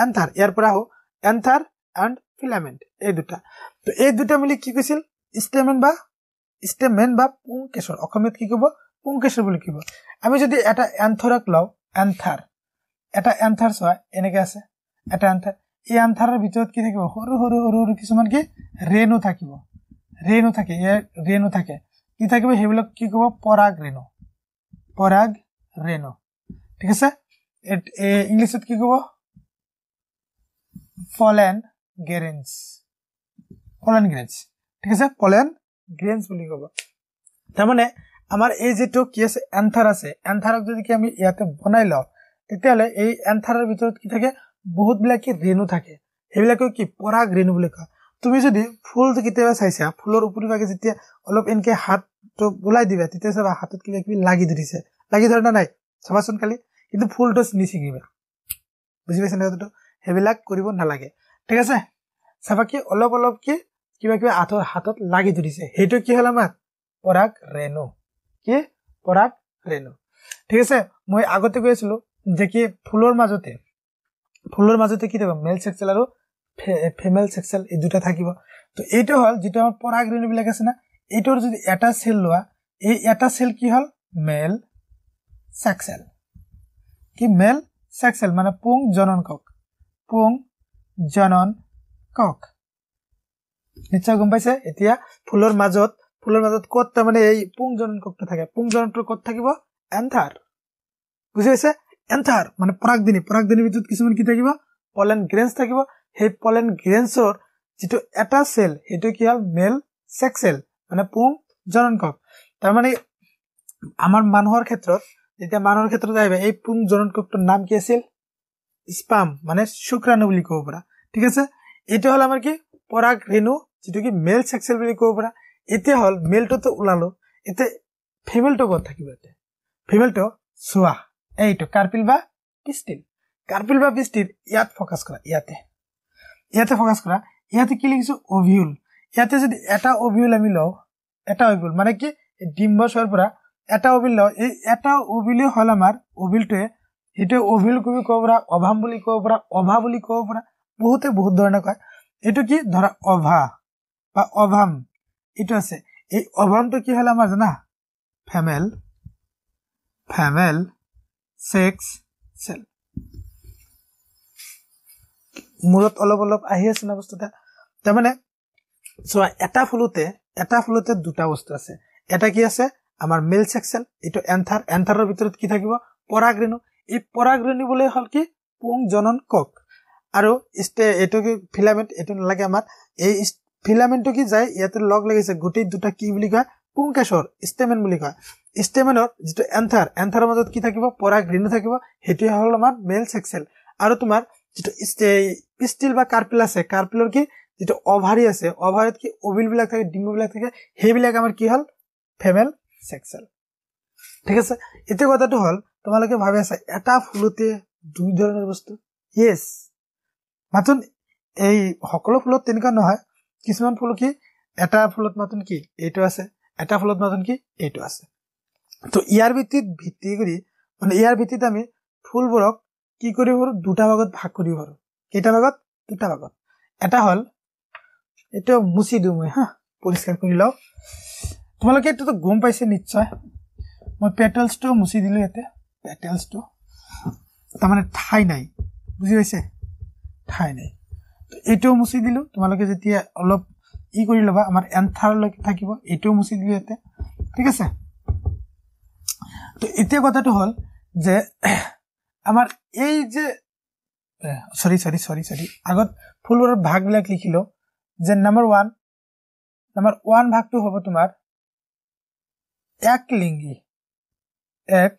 এন্থাৰ ইয়াৰ পৰা আহোঁ এন্থাৰ এণ্ড ফিলামেণ্ট এই দুটা তো এই দুটা মিলি কি কৈছিল ষ্টেমেন বা ষ্টেমেন বা পুংকেশ্বৰ অসমীয়াত কি ক'ব পুংকেশ্বৰ বুলি কিব আমি যদি এটা এন্থৰক লওঁ এন্থাৰ এটা এন্থাৰ চোৱা এনেকে আছে এটা এন্থাৰ এই এন্থাৰৰ ভিতৰত কি থাকিব সৰু সৰু সৰু সৰু কিছুমান কি ৰেণু থাকিব ৰেণু থাকে ইয়াৰ ৰেণু থাকে কি থাকিব সেইবিলাক কি ক'ব পৰাগ ৰেণু পৰাগ ৰেণু ঠিক আছে ইংলিছত কি কব ফলেন গেৰেঞ্চ পলেন গ্ৰেঞ্চ ঠিক আছে পলেন গ্ৰেঞ্চ বুলি কব তাৰমানে আমাৰ এই যিটো কি আছে এন্থাৰ আছে এন্থাৰক যদি আমি ইয়াতে বনাই লওঁ তেতিয়াহ'লে এই এন্থাৰৰ ভিতৰত কি থাকে বহুতবিলাক কি ৰেণু থাকে সেইবিলাকে কি পৰাগ ৰেণু বুলি কয় তুমি যদি ফুল কেতিয়াবা চাইছা ফুলৰ উপৰিভাগে যেতিয়া অলপ এনেকে হাতটো ওলাই দিবা তেতিয়া চাবা হাতত কিবা কিবি লাগি ধৰিছে লাগি ধৰা নাই চাবাচোন কালি কিন্তু ফুলটো টচ নিছিঙিবা বুজি পাইছেনে কথাটো সেইবিলাক কৰিব নালাগে ঠিক আছে চাবা কি অলপ অলপকে কিবা কিবা আঁঠৰ হাতত লাগি ধৰিছে সেইটো কি হ'ল আমাৰ পৰাগ ৰেণু কি পৰাগ ৰেণু ঠিক আছে মই আগতে কৈ আছিলো যে কি ফুলৰ মাজতে ফুলৰ মাজতে কি থাকিব মেল চেক্সেল আৰু ফেমেল চেক্সেল এই দুটা থাকিব তো এইটো হ'ল যিটো আমাৰ পৰাগ ৰেণুবিলাক আছে না এইটোৰ যদি এটা চেল লোৱা এই এটা চেল কি হ'ল মেল চেক্সেল কি মেল সেক্স মানে পুং জনন কক পুং জনন কক নিশ্চয় গম পাইছে এতিয়া ফুলৰ মাজত ফুলৰ মাজত ক'ত তাৰমানে এই পুং জনন কক থাকে পুং জননটো ক'ত থাকিব এন্থাৰ বুজি পাইছে এন্থাৰ মানে পৰাগদিনী পৰাগদিনীৰ ভিতৰত কিছুমান কি থাকিব পলেন গ্ৰেঞ্চ থাকিব সেই পলেন গ্ৰেঞ্চৰ যিটো এটা চেল সেইটো কি হ'ল মেল চেক্স মানে পুং জনন কক তাৰমানে আমাৰ মানুহৰ ক্ষেত্ৰত তেতিয়া মানুহৰ ক্ষেত্ৰত আহিব এই পুং জনকটোৰ নাম কি আছিল স্পাম মানে শুক্ৰাণু বুলি কব পাৰা ঠিক আছে এইটো হল আমাৰ কি পৰাগ ৰেণু যিটো কি মেল চেক্সেল বুলি কব পাৰা এতিয়া হল মেলটোতো ওলালো এতিয়া ফিমেলটো ক'ত থাকিব এতিয়া ফিমেলটো চোৱা এইটো কাৰ্পিল বা পিষ্টিল কাৰ্পিল বা পিষ্টিল ইয়াত ফ'কাছ কৰা ইয়াতে ইয়াতে ফ'কাছ কৰা ইয়াতে কি লিখিছো অভিউল ইয়াতে যদি এটা অভিউল আমি লওঁ এটা অভিউল মানে কি ডিম্বাশয়ৰ পৰা এটা অবিল লওঁ এই এটা অবিলে হ'ল আমাৰ অবিলটোৱে সেইটোৱে অবিল কবি ক'ব পৰা অভাৱ বুলি ক'ব পৰা অভাৱ বুলি ক'ব পৰা বহুতে বহুত ধৰণে কয় এইটো কি ধৰা অভা বা অভাম এইটো আছে এই অভামটো কি হ'ল আমাৰ জানা ফেমেল ফেমেল চেক্স চেল মূৰত অলপ অলপ আহি আছে ন বস্তু এটা তাৰমানে চোৱা এটা ফুলোতে এটা ফুলোতে দুটা বস্তু আছে এটা কি আছে আমাৰ মেল চেকচেল এইটো এন্থাৰ এন্থাৰৰ ভিতৰত কি থাকিব পৰাগ্ৰেণু এই পৰাগ্ৰেণু বোলে হ'ল কি পুং জনন কক আৰু ষ্টে এইটো কি ফিলামেণ্ট এইটো নালাগে আমাৰ এই ফিলামেণ্টটো কি যায় ইয়াতে লগ লাগিছে গোটেই দুটা কি বুলি কয় পুংকেশৰ ষ্টেমেন বুলি কয় ষ্টেমেনৰ যিটো এন্থাৰ এন্থাৰৰ মাজত কি থাকিব পৰাগ্ৰেণু থাকিব সেইটোৱে হ'ল আমাৰ মেল চেকচেল আৰু তোমাৰ যিটো পিষ্টিল বা কাৰ্পিল আছে কাৰ্পিলৰ কি যিটো অভাৰী আছে অভাৰীত কি অবিলবিলাক থাকে ডিম্বুবিলাক থাকে সেইবিলাক আমাৰ কি হ'ল ফেমেল চেক্স চেল ঠিক আছে এতিয়া কথাটো হ'ল তোমালোকে ভাবি আছা এটা ফুলতে দুই ধৰণৰ বস্তু য়েছ মাথোন এই সকলো ফুলত তেনেকুৱা নহয় কিছুমান ফুল কি এটা ফুলত মাথোন কি এইটো আছে এটা ফুলত মাথোন কি এইটো আছে তো ইয়াৰ ভিত্তিত ভিত্তি কৰি মানে ইয়াৰ ভিত্তিত আমি ফুলবোৰক কি কৰিব পাৰোঁ দুটা ভাগত ভাগ কৰিব পাৰোঁ কেইটা ভাগত দুটা ভাগত এটা হ'ল এইটো মুচি দিওঁ মই হা পৰিষ্কাৰ কৰি লওঁ তোমালোকে এইটোতো গম পাইছে নিশ্চয় মই পেটেলছটো মুচি দিলোঁ ইয়াতে পেটেলছটো তাৰমানে ঠাই নাই বুজি পাইছে ঠাই নাই এইটোও মুচি দিলোঁ তোমালোকে যেতিয়া অলপ ই কৰি ল'বা আমাৰ এন্থাৰলৈকে থাকিব এইটোও মুচি দিলোঁ ইয়াতে ঠিক আছে তো এতিয়া কথাটো হ'ল যে আমাৰ এই যে চৰি চৰি চৰি চৰি আগত ফুলবোৰৰ ভাগবিলাক লিখিলোঁ যে নাম্বাৰ ওৱান নাম্বাৰ ওৱান ভাগটো হ'ব তোমাৰ এক লিঙ্গি এক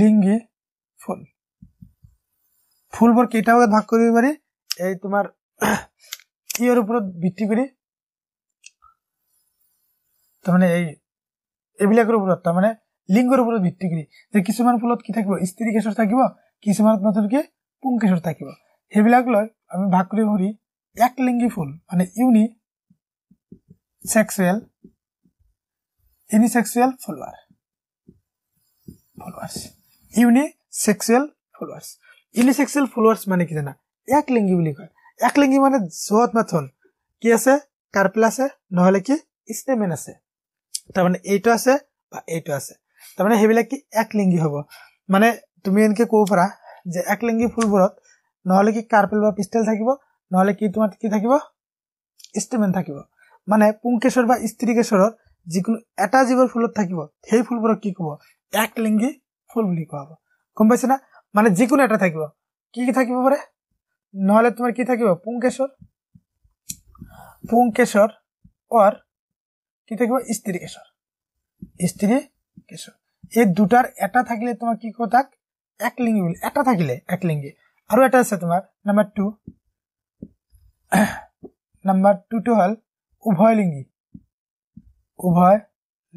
লিঙ্গি ফুল ফুল বৰ কেইটা ভাগত ভাগ কৰিব পাৰি এই তোমাৰ ইয়াৰ ওপৰত ভিত্তি কৰি তাৰমানে এই এইবিলাকৰ ওপৰত তাৰমানে লিংগৰ ওপৰত ভিত্তি কৰি যে কিছুমান ফুলত কি থাকিব স্ত্ৰী কেশৰ থাকিব কিছুমানত নতুনকৈ পুং কেশৰ থাকিব সেইবিলাক লৈ আমি ভাগ কৰি কৰি এক লিংগী ফুল মানে unisexual unisexual flower flowers unisexual flowers unisexual flowers মানে কি জানা এক লিঙ্গি বলে কয় এক লিঙ্গি মানে জহত মাথন কি আছে কার্পেল আছে নহলে কি স্টেমেন আছে তার মানে এইটো আছে বা এইটো আছে তার মানে হেবিলা কি এক লিঙ্গি হব মানে তুমি এনেকে কব পারা যে এক লিঙ্গি ফুলবর নহলে কি কার্পেল বা পিস্টেল থাকিব নহলে কি তোমার কি থাকিব স্টেমেন থাকিব মানে পুংকেশ্বর বা স্ত্ৰীকেশ্বৰৰ যিকোনো এটা জীৱৰ ফুলত থাকিব সেই ফুলবোৰক কি কব এক লিংগী ফুল বুলি কোৱা হব গম পাইছে না মানে যিকোনো এটা থাকিব কি কি থাকিব পাৰে নহলে তোমাৰ কি থাকিব পুংকেশ্বৰ পুংকেশ্বৰ অৰ কি থাকিব স্ত্ৰী কেশৰ স্ত্ৰী কেশৰ এই দুটাৰ এটা থাকিলে তোমাৰ কি কব তাক এক লিংগী বুলি এটা থাকিলে এক লিংগী আৰু এটা আছে তোমাৰ নাম্বাৰ টু নাম্বাৰ টুটো হ'ল উভয়লিংগী उभय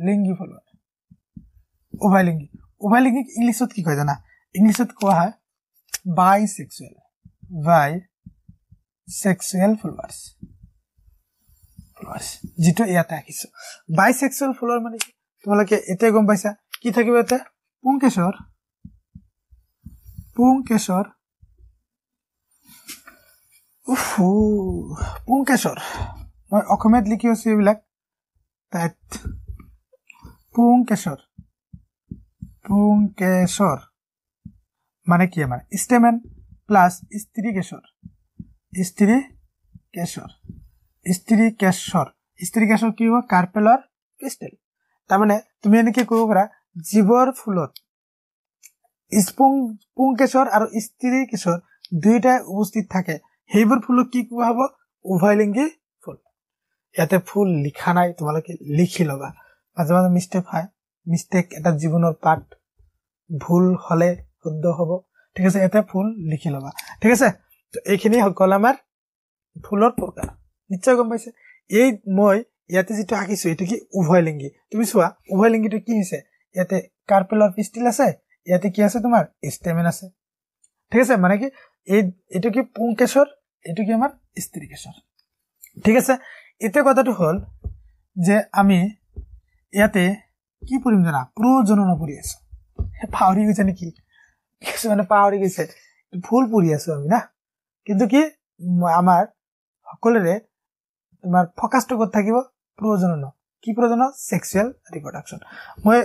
लिंगी फुलवार उभय लिंगी उभय लिंगिक इंग्लिशত কি কয় জানা ইংলিশত কোৱা হয় বাইসেক্সুৱেল বাই সেক্সুৱেল ফুলৱাৰস জিটো ইয়াতে আকিছে বাইসেক্সুৱেল ফুলৰ মানে তুমি লাগে এটা গোম পাইছা কি থাকিব এটা পুং কেশৰ পুং কেশৰ উফু পুং কেশৰ অখমেত লিখি আছে এই বিলাক তাইত পুংকেশর পুংকেশর মানে কি মানে স্টেমেন প্লাস স্ত্রী কেশর স্ত্রী কেশর স্ত্রী কেশর স্ত্রী কেশর কি হব কার্পেলর ক্রিস্টেল তার মানে, তুমি এনেকে কব পাৰা জীৱৰ ফুলত স্পুং পুং কেশৰ আৰু স্ত্ৰী দুইটাই উপস্থিত থাকে সেইবোৰ ফুলক কি কোৱা হ'ব উভয়লিংগী ইয়াতে ফুল লিখা নাই তোমালোকে লিখি ল'বা মাজে মাজে মিষ্টেক হয় মিষ্টেক এটা জীৱনৰ পাৰ্ট ভুল হ'লে শুদ্ধ হ'ব ঠিক আছে ইয়াতে ফুল লিখি ল'বা ঠিক আছে তো এইখিনি হ'ল আমাৰ ফুলৰ প্ৰকাৰ নিশ্চয় গম পাইছে এই মই ইয়াতে যিটো আঁকিছো এইটো কি উভয় লিংগি তুমি চোৱা উভয় লিংগিটো কি হৈছে ইয়াতে কাৰ্পেলৰ পিষ্টিল আছে ইয়াতে কি আছে তোমাৰ ষ্টেমেন আছে ঠিক আছে মানে কি এইটো কি পুং কেশৰ এইটো কি আমাৰ স্ত্ৰী কেশৰ ঠিক আছে এতিয়া কথাটো হ'ল যে আমি ইয়াতে কি পঢ়িম জানা প্ৰজন নপঢ়ি আছো পাহৰি গৈছে নেকি কিছুমানে পাহৰি গৈছে ভুল পঢ়ি আছো আমি না কিন্তু কি আমাৰ সকলোৰে তোমাৰ ফকাচটো ক'ত থাকিব প্ৰজনন কি প্ৰজন ছেক্সুৱেল ৰিপ্ৰডাকশ্যন মই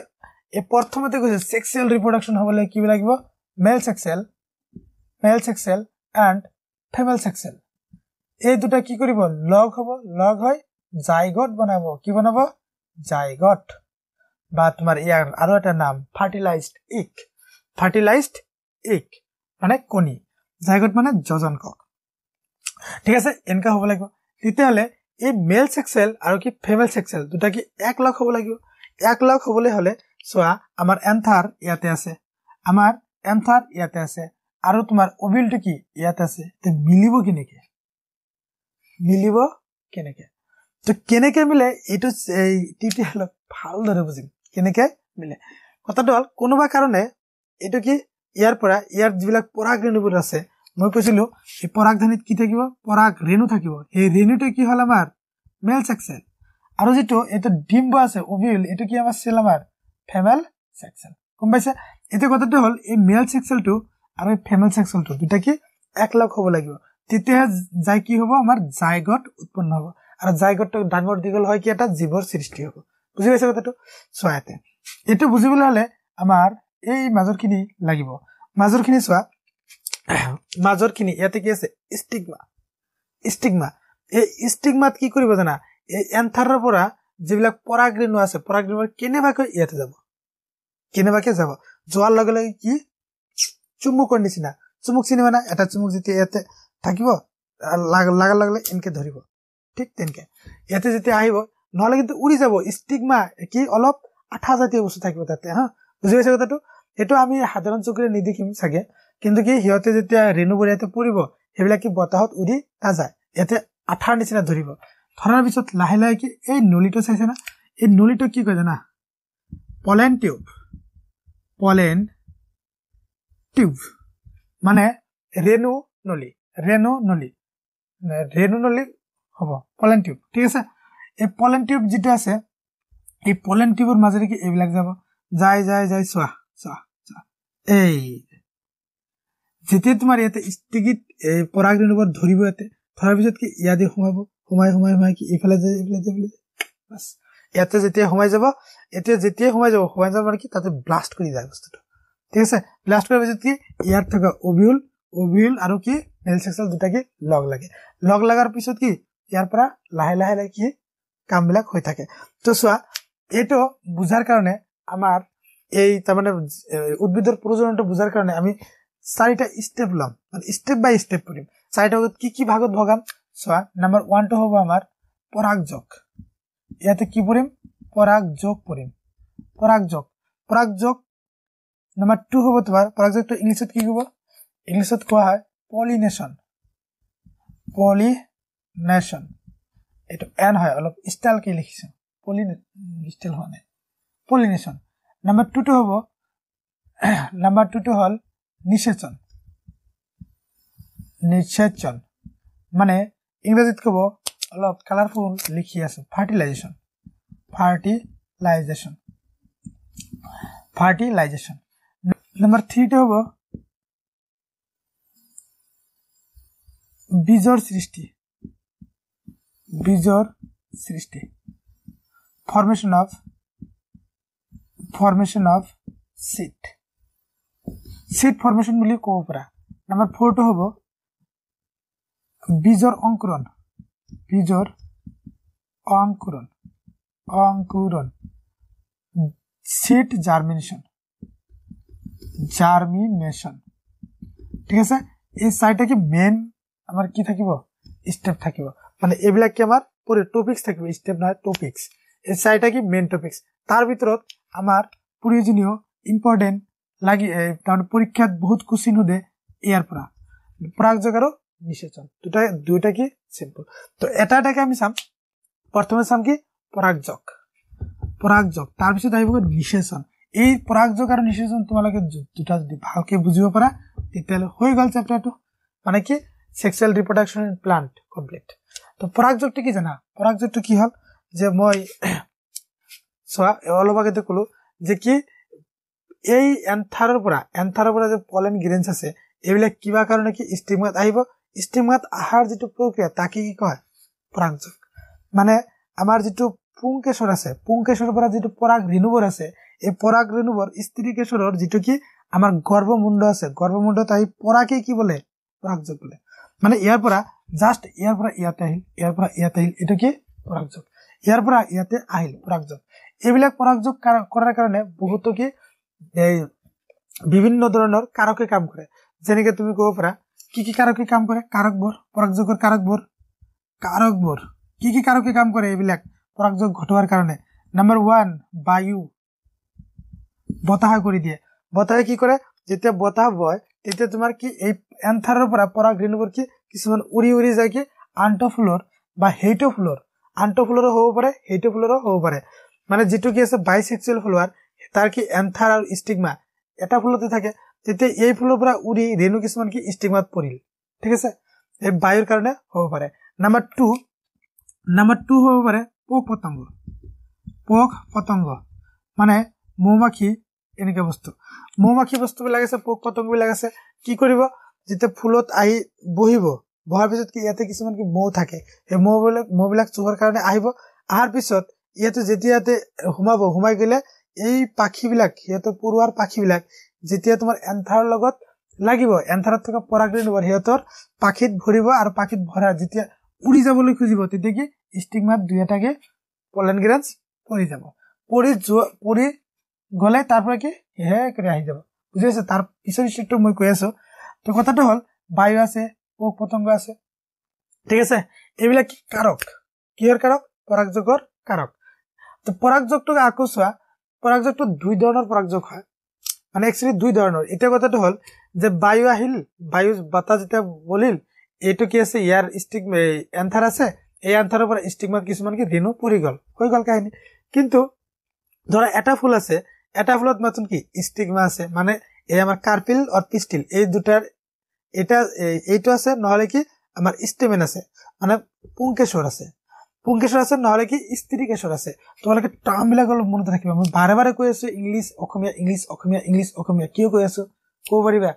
এই প্ৰথমতে কৈছোঁ ছেক্সুৱেল ৰিপ্ৰডাকশ্যন হ'বলৈ কি লাগিব male sexual male sexual and female sexual এই দুটা কি কৰিব লগ হব লগ হয় জাইগত বনাব কি বনাব জাইগত বা তোমাৰ ইয়াৰ আৰু এটা নাম ফাৰ্টিলাইজ ইক ফাৰ্টিলাইজ ইক মানে কণী জাইগট মানে যজন কক ঠিক আছে এনেকুৱা হব লাগিব তেতিয়াহলে এই মেল চেক্সেল আৰু কি ফেমেল চেক্সেল দুটা কি এক লগ হব লাগিব এক লগ হবলৈ হলে চোৱা আমাৰ এন্থাৰ ইয়াতে আছে আমাৰ এনথাৰ ইয়াতে আছে আৰু তোমাৰ অবিলটো কি ইয়াতে আছে মিলিব কেনেকে মিলিব কেনেকে তো কেনেকে মিলে এইটো ভালদৰে বুজিম কেনেকে মিলে কথাটো হ'ল কোনোবা কাৰণে এইটো কি ইয়াৰ পৰা ইয়াৰ যিবিলাক পৰাগ ৰেণুবোৰ আছে মই কৈছিলো এই পৰাগধানীত কি থাকিব পৰাগ ৰেণু থাকিব সেই ৰেণুটো কি হ'ল আমাৰ মেল চেকচেল আৰু যিটো এইটো ডিম্ব আছে উভিল এইটো কি আমাৰ আছিল আমাৰ ফেমেল চেকচেল গম পাইছে এতিয়া কথাটো হ'ল এই মেল চেকচেলটো আৰু এই ফেমেল চেকচেলটো দুটা কি একলগ হ'ব লাগিব তেতিয়া যাই কি হব আমাৰ জাইগত উৎপন্ন হব আৰু জাইগত ডাঙৰ দীঘল হয় কি এটা জীৱৰ সৃষ্টি হব বুজি পাইছে কথাটো চোৱা ইয়াতে এইটো বুজিবলৈ হলে আমাৰ এই মাজৰখিনি লাগিব মাজৰখিনি চোৱা মাজৰখিনি ইয়াতে কি আছে ষ্টিগমা ষ্টিগমা এই ষ্টিগমাত কি কৰিব জানা এই এন্থাৰৰ পৰা যিবিলাক পৰাগ্ৰীণ আছে পৰাগ্ৰীণৰ কেনেবাকৈ ইয়াতে যাব কেনেবাকৈ যাব যোৱাৰ লগে লগে কি চুমুকৰ নিচিনা চুমুক চিনি মানে এটা চুমুক যেতিয়া ইয়াতে থাকিব লাগে লাগিলে এনেকে ধৰিব ঠিক তেনেকে ইয়াতে যেতিয়া আহিব নহ'লে কিন্তু উৰি যাব ষ্টিগমা কি অলপ আঠা জাতীয় বস্তু থাকিব তাতে হা বুজি পাইছে কথাটো সেইটো আমি সাধাৰণ চকুৰে নিদেখিম চাগে কিন্তু কি সিহঁতে যেতিয়া ৰেণুবোৰ ইয়াতে পৰিব সেইবিলাক কি বতাহত উৰি নাযায় ইয়াতে আঠাৰ নিচিনা ধৰিব ধৰাৰ পিছত লাহে লাহে কি এই নলীটো চাইছে না এই নলীটো কি কয় জানা পলেন টিউব পলেন টিউব মানে ৰেণু নলী ৰেনো নলী ৰেনো নলী হ'ব পলেন টিউব ঠিক আছে এই পলেন টিউব যিটো আছে এই পলেন টিউবৰ মাজেদি কি এইবিলাক যাব যায় যায় যায় চোৱা চোৱা চোৱা এই যেতিয়া তোমাৰ ইয়াতে ষ্টিগিত এই পৰাগৰিণবোৰ ধৰিব ইয়াতে ধৰাৰ পিছত কি ইয়াতে সোমাব সোমাই সোমাই সোমাই কি এইফালে যায় এইফালে যায় এইফালে যায় ইয়াতে যেতিয়া সোমাই যাব এতিয়া যেতিয়াই সোমাই যাব সোমাই যাব মানে কি তাতে ব্লাষ্ট কৰি যায় বস্তুটো ঠিক আছে ব্লাষ্ট কৰাৰ পিছত কি ইয়াত থকা অবিউল অবিউল আৰু কি মেল চেক্সুৱেল দুটা কি লগ লাগে লগ লগাৰ পিছত কি ইয়াৰ পৰা লাহে লাহে লাহে কি কামবিলাক হৈ থাকে তো চোৱা এইটো বুজাৰ কাৰণে আমাৰ এই তাৰমানে উদ্ভিদৰ প্ৰজননটো বুজাৰ কাৰণে আমি চাৰিটা ষ্টেপ ল'ম মানে ষ্টেপ বাই ষ্টেপ কৰিম চাৰিটা কি কি ভাগত ভগাম চোৱা নাম্বাৰ ওৱানটো হ'ব আমাৰ পৰাগযোগ ইয়াতে কি পঢ়িম পৰাগ যোগ পৰাগযোগ পৰাগযোগ নাম্বাৰ টু হ'ব তোমাৰ পৰাগ পৰাগযোগটো ইংলিছত কি ক'ব ইংলিছত কোৱা হয় পলিনেশ্যন পলিনেশ্যন এইটো এন হয় অলপ ষ্টাইলকৈ লিখিছোঁ পলিনে ষ্টাইল হোৱা নাই পলিনেশ্যন নাম্বাৰ টুটো হ'ব নাম্বাৰ টুটো হ'ল নিচেচন নিচেচন মানে ইংৰাজীত ক'ব অলপ কালাৰফুল লিখি আছোঁ ফাৰ্টিলাইজেশ্যন ফাৰ্টিলাইজেশ্যন ফাৰ্টিলাইজেশ্যন নাম্বাৰ থ্ৰীটো হ'ব বীজর সৃষ্টি বীজর সৃষ্টি formation of formation of seed seed formation বুলি ক'ব পৰা নাম্বাৰ ফ'ৰটো হ'ব বীজৰ অংকুৰণ বীজৰ অংকুৰণ অংকুৰণ সিট জার্মিনেশন জার্মিনেশন ঠিক আছে এই চাৰিটাকে মেইন আমাৰ কি থাকিব ষ্টেপ থাকিব মানে এইবিলাক কি আমাৰ টপিক্স থাকিব ষ্টেপ নহয় টপিক্স এই চাৰিটা কি মেইন টপিক্স তাৰ ভিতৰত আমাৰ প্ৰয়োজনীয় ইম্পৰ্টেণ্ট লাগি তাৰমানে পৰীক্ষাত বহুত কুচিন সোধে ইয়াৰ পৰা প্ৰাগ যোগাৰো নিচেচন দুটা দুইটা কি চিম্পল তো এটা এটাকে আমি চাম প্ৰথমে চাম কি পৰাগ যোগ পৰাগ যোগ তাৰপিছত আহিব নিচেচন এই পৰাগ যোগ আৰু নিচেচন তোমালোকে দুটা যদি ভালকে বুজিব পাৰা তেতিয়াহ'লে হৈ গ'ল চেপ্টাৰটো মানে কি sexual reproduction in plant complete তো পৰাগযোগটো কি জানা পৰাগযোগটো কি হ'ল যে মই (coughs) চোৱা অলপ আগতে ক'লো যে কি এই এন্থাৰৰ পৰা এন্থাৰৰ পৰা যে পলেন গ্ৰেঞ্চ আছে এইবিলাক কিবা কাৰণে কি ষ্টিমাত আহিব ষ্টিমাত অহাৰ যিটো প্ৰক্ৰিয়া তাকে কি কয় পৰাগযোগ মানে আমাৰ যিটো পুংকেশ্বৰ আছে পুংকেশ্বৰৰ পৰা যিটো পৰাগ ৰিণুবৰ আছে এই পৰাগ ৰিণুবৰ স্ত্ৰী কেশ্বৰৰ যিটো কি আমাৰ গৰ্ভমুণ্ড আছে গৰ্ভমুণ্ডত আহি পৰাকেই কি বোলে পৰাগযোগ বোলে মানে ইয়াৰ পৰা জাষ্ট ইয়াৰ পৰা ইয়াতে আহিল ইয়াৰ পৰা ইয়াত আহিল এইটো কি পৰাগযোগ ইয়াৰ পৰা ইয়াতে আহিল পৰাগযোগ এইবিলাক পৰাগযোগ কৰাৰ কাৰণে বহুতো কি বিভিন্ন ধৰণৰ কাৰকে কাম কৰে যেনেকে তুমি ক'ব পাৰা কি কি কাৰকে কাম কৰে কাৰকবোৰ পৰাগযোগৰ কাৰকবোৰ কাৰকবোৰ কি কি কাৰকে কাম কৰে এইবিলাক পৰাগযোগ ঘটোৱাৰ কাৰণে নাম্বাৰ ওৱান বায়ু বতাহ কৰি দিয়ে বতাহে কি কৰে যেতিয়া বতাহ বয় তেতিয়া তোমাৰ কি এই এন্থাৰৰ পৰা পৰা গ্ৰীণবোৰ কি কিছুমান উৰি উৰি যায়গে আণ্টফুলৰ বা হেইটো ফুলৰ আণ্ট ফুলৰো হ'ব পাৰে হেইটো ফুলৰো হ'ব পাৰে মানে যিটো কি আছে বাইচেক্সুৱেল ফ্লোৱাৰ তাৰ কি এন্থাৰ আৰু ষ্টিগমা এটা ফুলতে থাকে তেতিয়া এই ফুলৰ পৰা উৰি ৰেণু কিছুমান কি ষ্টিগমাত পৰিল ঠিক আছে এই বায়ুৰ কাৰণে হ'ব পাৰে নাম্বাৰ টু নাম্বাৰ টু হ'ব পাৰে পোক পতংগ পোক পতংগ মানে মৌ মাখি এনেকুৱা বস্তু মৌ মাখি বস্তুবিলাক আছে পোক পতংগবিলাক আছে কি কৰিব যেতিয়া ফুলত আহি বহিব বহাৰ পিছত কি ইয়াতে কিছুমান কি মৌ থাকে সেই মৌবিলাক মৌবিলাক চুহৰ কাৰণে আহিব অহাৰ পিছত ইয়াতে যেতিয়া ইয়াতে সোমাব সোমাই গ'লে এই পাখিবিলাক সিহঁতৰ পৰুৱাৰ পাখিবিলাক যেতিয়া তোমাৰ এন্থাৰৰ লগত লাগিব এন্থাৰত থকা পৰাগ্ৰী সিহঁতৰ পাখিত ভৰিব আৰু পাখিত ভৰা যেতিয়া উৰি যাবলৈ খুজিব তেতিয়া কি ষ্টিগমাত দুই এটাকে পলেন গ্ৰেঞ্চ পৰি যাব পৰি যোৱা পৰি গ'লে তাৰ পৰা কি সেয়ে আহি যাব বুজি আছে তাৰ পিছৰ ষ্টেপটো মই কৈ আছো তো কথাটো হল বায়ু আছে পোক পতংগ আছে ঠিক আছে এইবিলাক কাৰক কিহৰ কাৰক পৰাগযোগৰ কাৰক তো পৰাগযোগটোক আকৌ চোৱা পৰাগযোগটো দুই ধৰণৰ পৰাগযোগ হয় মানে একচুৱেলি দুই ধৰণৰ এতিয়া কথাটো হল যে বায়ু আহিল বায়ু বতাহ যেতিয়া বলিল এইটো কি আছে ইয়াৰ ষ্টিক এন্থাৰ আছে এই এন্থাৰৰ পৰা ষ্টিকমাত কিছুমান কি দিনো পৰি গল হৈ গল কাহিনী কিন্তু ধৰা এটা ফুল আছে এটা ফুলত মাতোন কি ষ্টিকমা আছে মানে এই আমাৰ কাৰ্পিল আৰু পিষ্টিল এই দুটাৰ এটা এইটো আছে নহলে কি আমাৰ ষ্টেমেন আছে মানে পুংকেশ্বৰ আছে পুংকেশ্বৰ আছে নহলে কি স্ত্ৰীকেশ্বৰ আছে তোমালোকে টাৰ্মবিলাক অলপ মনত ৰাখিবা মই বাৰে বাৰে কৈ আছো English Asamiya English Asamiya English Asamiya কিয় কৈ আছো ক'ব পাৰিবা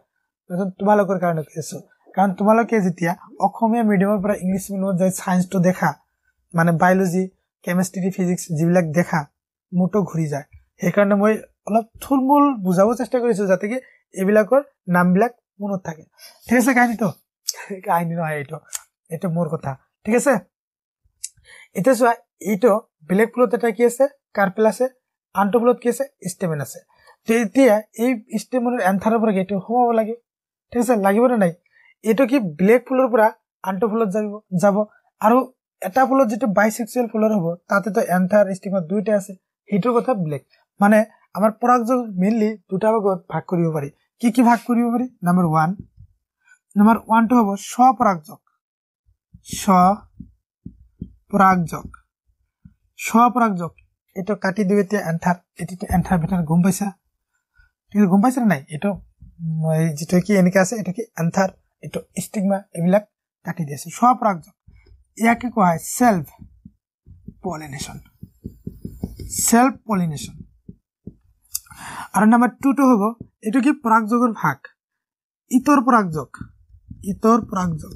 তোমালোকৰ কাৰণে কৈ আছো কাৰণ তোমালোকে যেতিয়া অসমীয়া মিডিয়ামৰ পৰা ইংলিছ মিডিয়ামত যায় চায়েন্সটো দেখা মানে বায়'লজি কেমেষ্ট্ৰি ফিজিক্স যিবিলাক দেখা মোৰতো ঘূৰি যায় সেইকাৰণে মই অলপ থুলমূল বুজাব চেষ্টা কৰিছো যাতে কি এইবিলাকৰ নামবিলাক মনত থাকে ঠিক আছে কাহিনীটো কাহিনী নহয় এইটো এইটো মোৰ কথা ঠিক আছে এতিয়া চোৱা এইটো বেলেগ ফুলত এটা কি আছে কাৰ্পেল আছে আনটো ফুলত কি আছে ষ্টেমেন আছে তেতিয়া এই ষ্টেমেনৰ এন্থাৰৰ পৰা এইটো সোমাব লাগে ঠিক আছে লাগিবনে নাই এইটো কি ব্লেক ফুলৰ পৰা আনটো ফুলত যাব যাব আৰু এটা ফুলত যিটো বাইছেক্সুৱেল ফুলৰ হ'ব তাতেতো এন্থাৰ ষ্টেমেন দুয়োটা আছে সেইটোৰ কথা ব্লেক মানে আমাৰ পৰাগযোগ মেইনলি দুটা ভাগত ভাগ কৰিব পাৰি কি কি ভাগ কৰিব পাৰি নাম্বাৰ ওৱান নাম্বাৰ ওৱানটো হ'ব স্বপরাগজক স্বপৰাগজক স্বপৰাগজক এইটো কাটি দিওঁ এতিয়া এন্থাৰ এইটো এন্থাৰ ভিতৰত গম পাইছা ঠিক গম গম পাইছানে নাই এইটো যিটো কি এনেকুৱা আছে এইটো কি এন্থাৰ এইটো ষ্টিগমা এইবিলাক কাটি দিছে স্বপৰাগজক ইয়াকে কোৱা হয় চেল্ফ পলিনেশ্যন চেল্ফ পলিনেশ্যন আর নাম্বার টুটো হব এটা কি পরাগযোগের ভাগ ইতর পরাগযোগ ইতর পরাগযোগ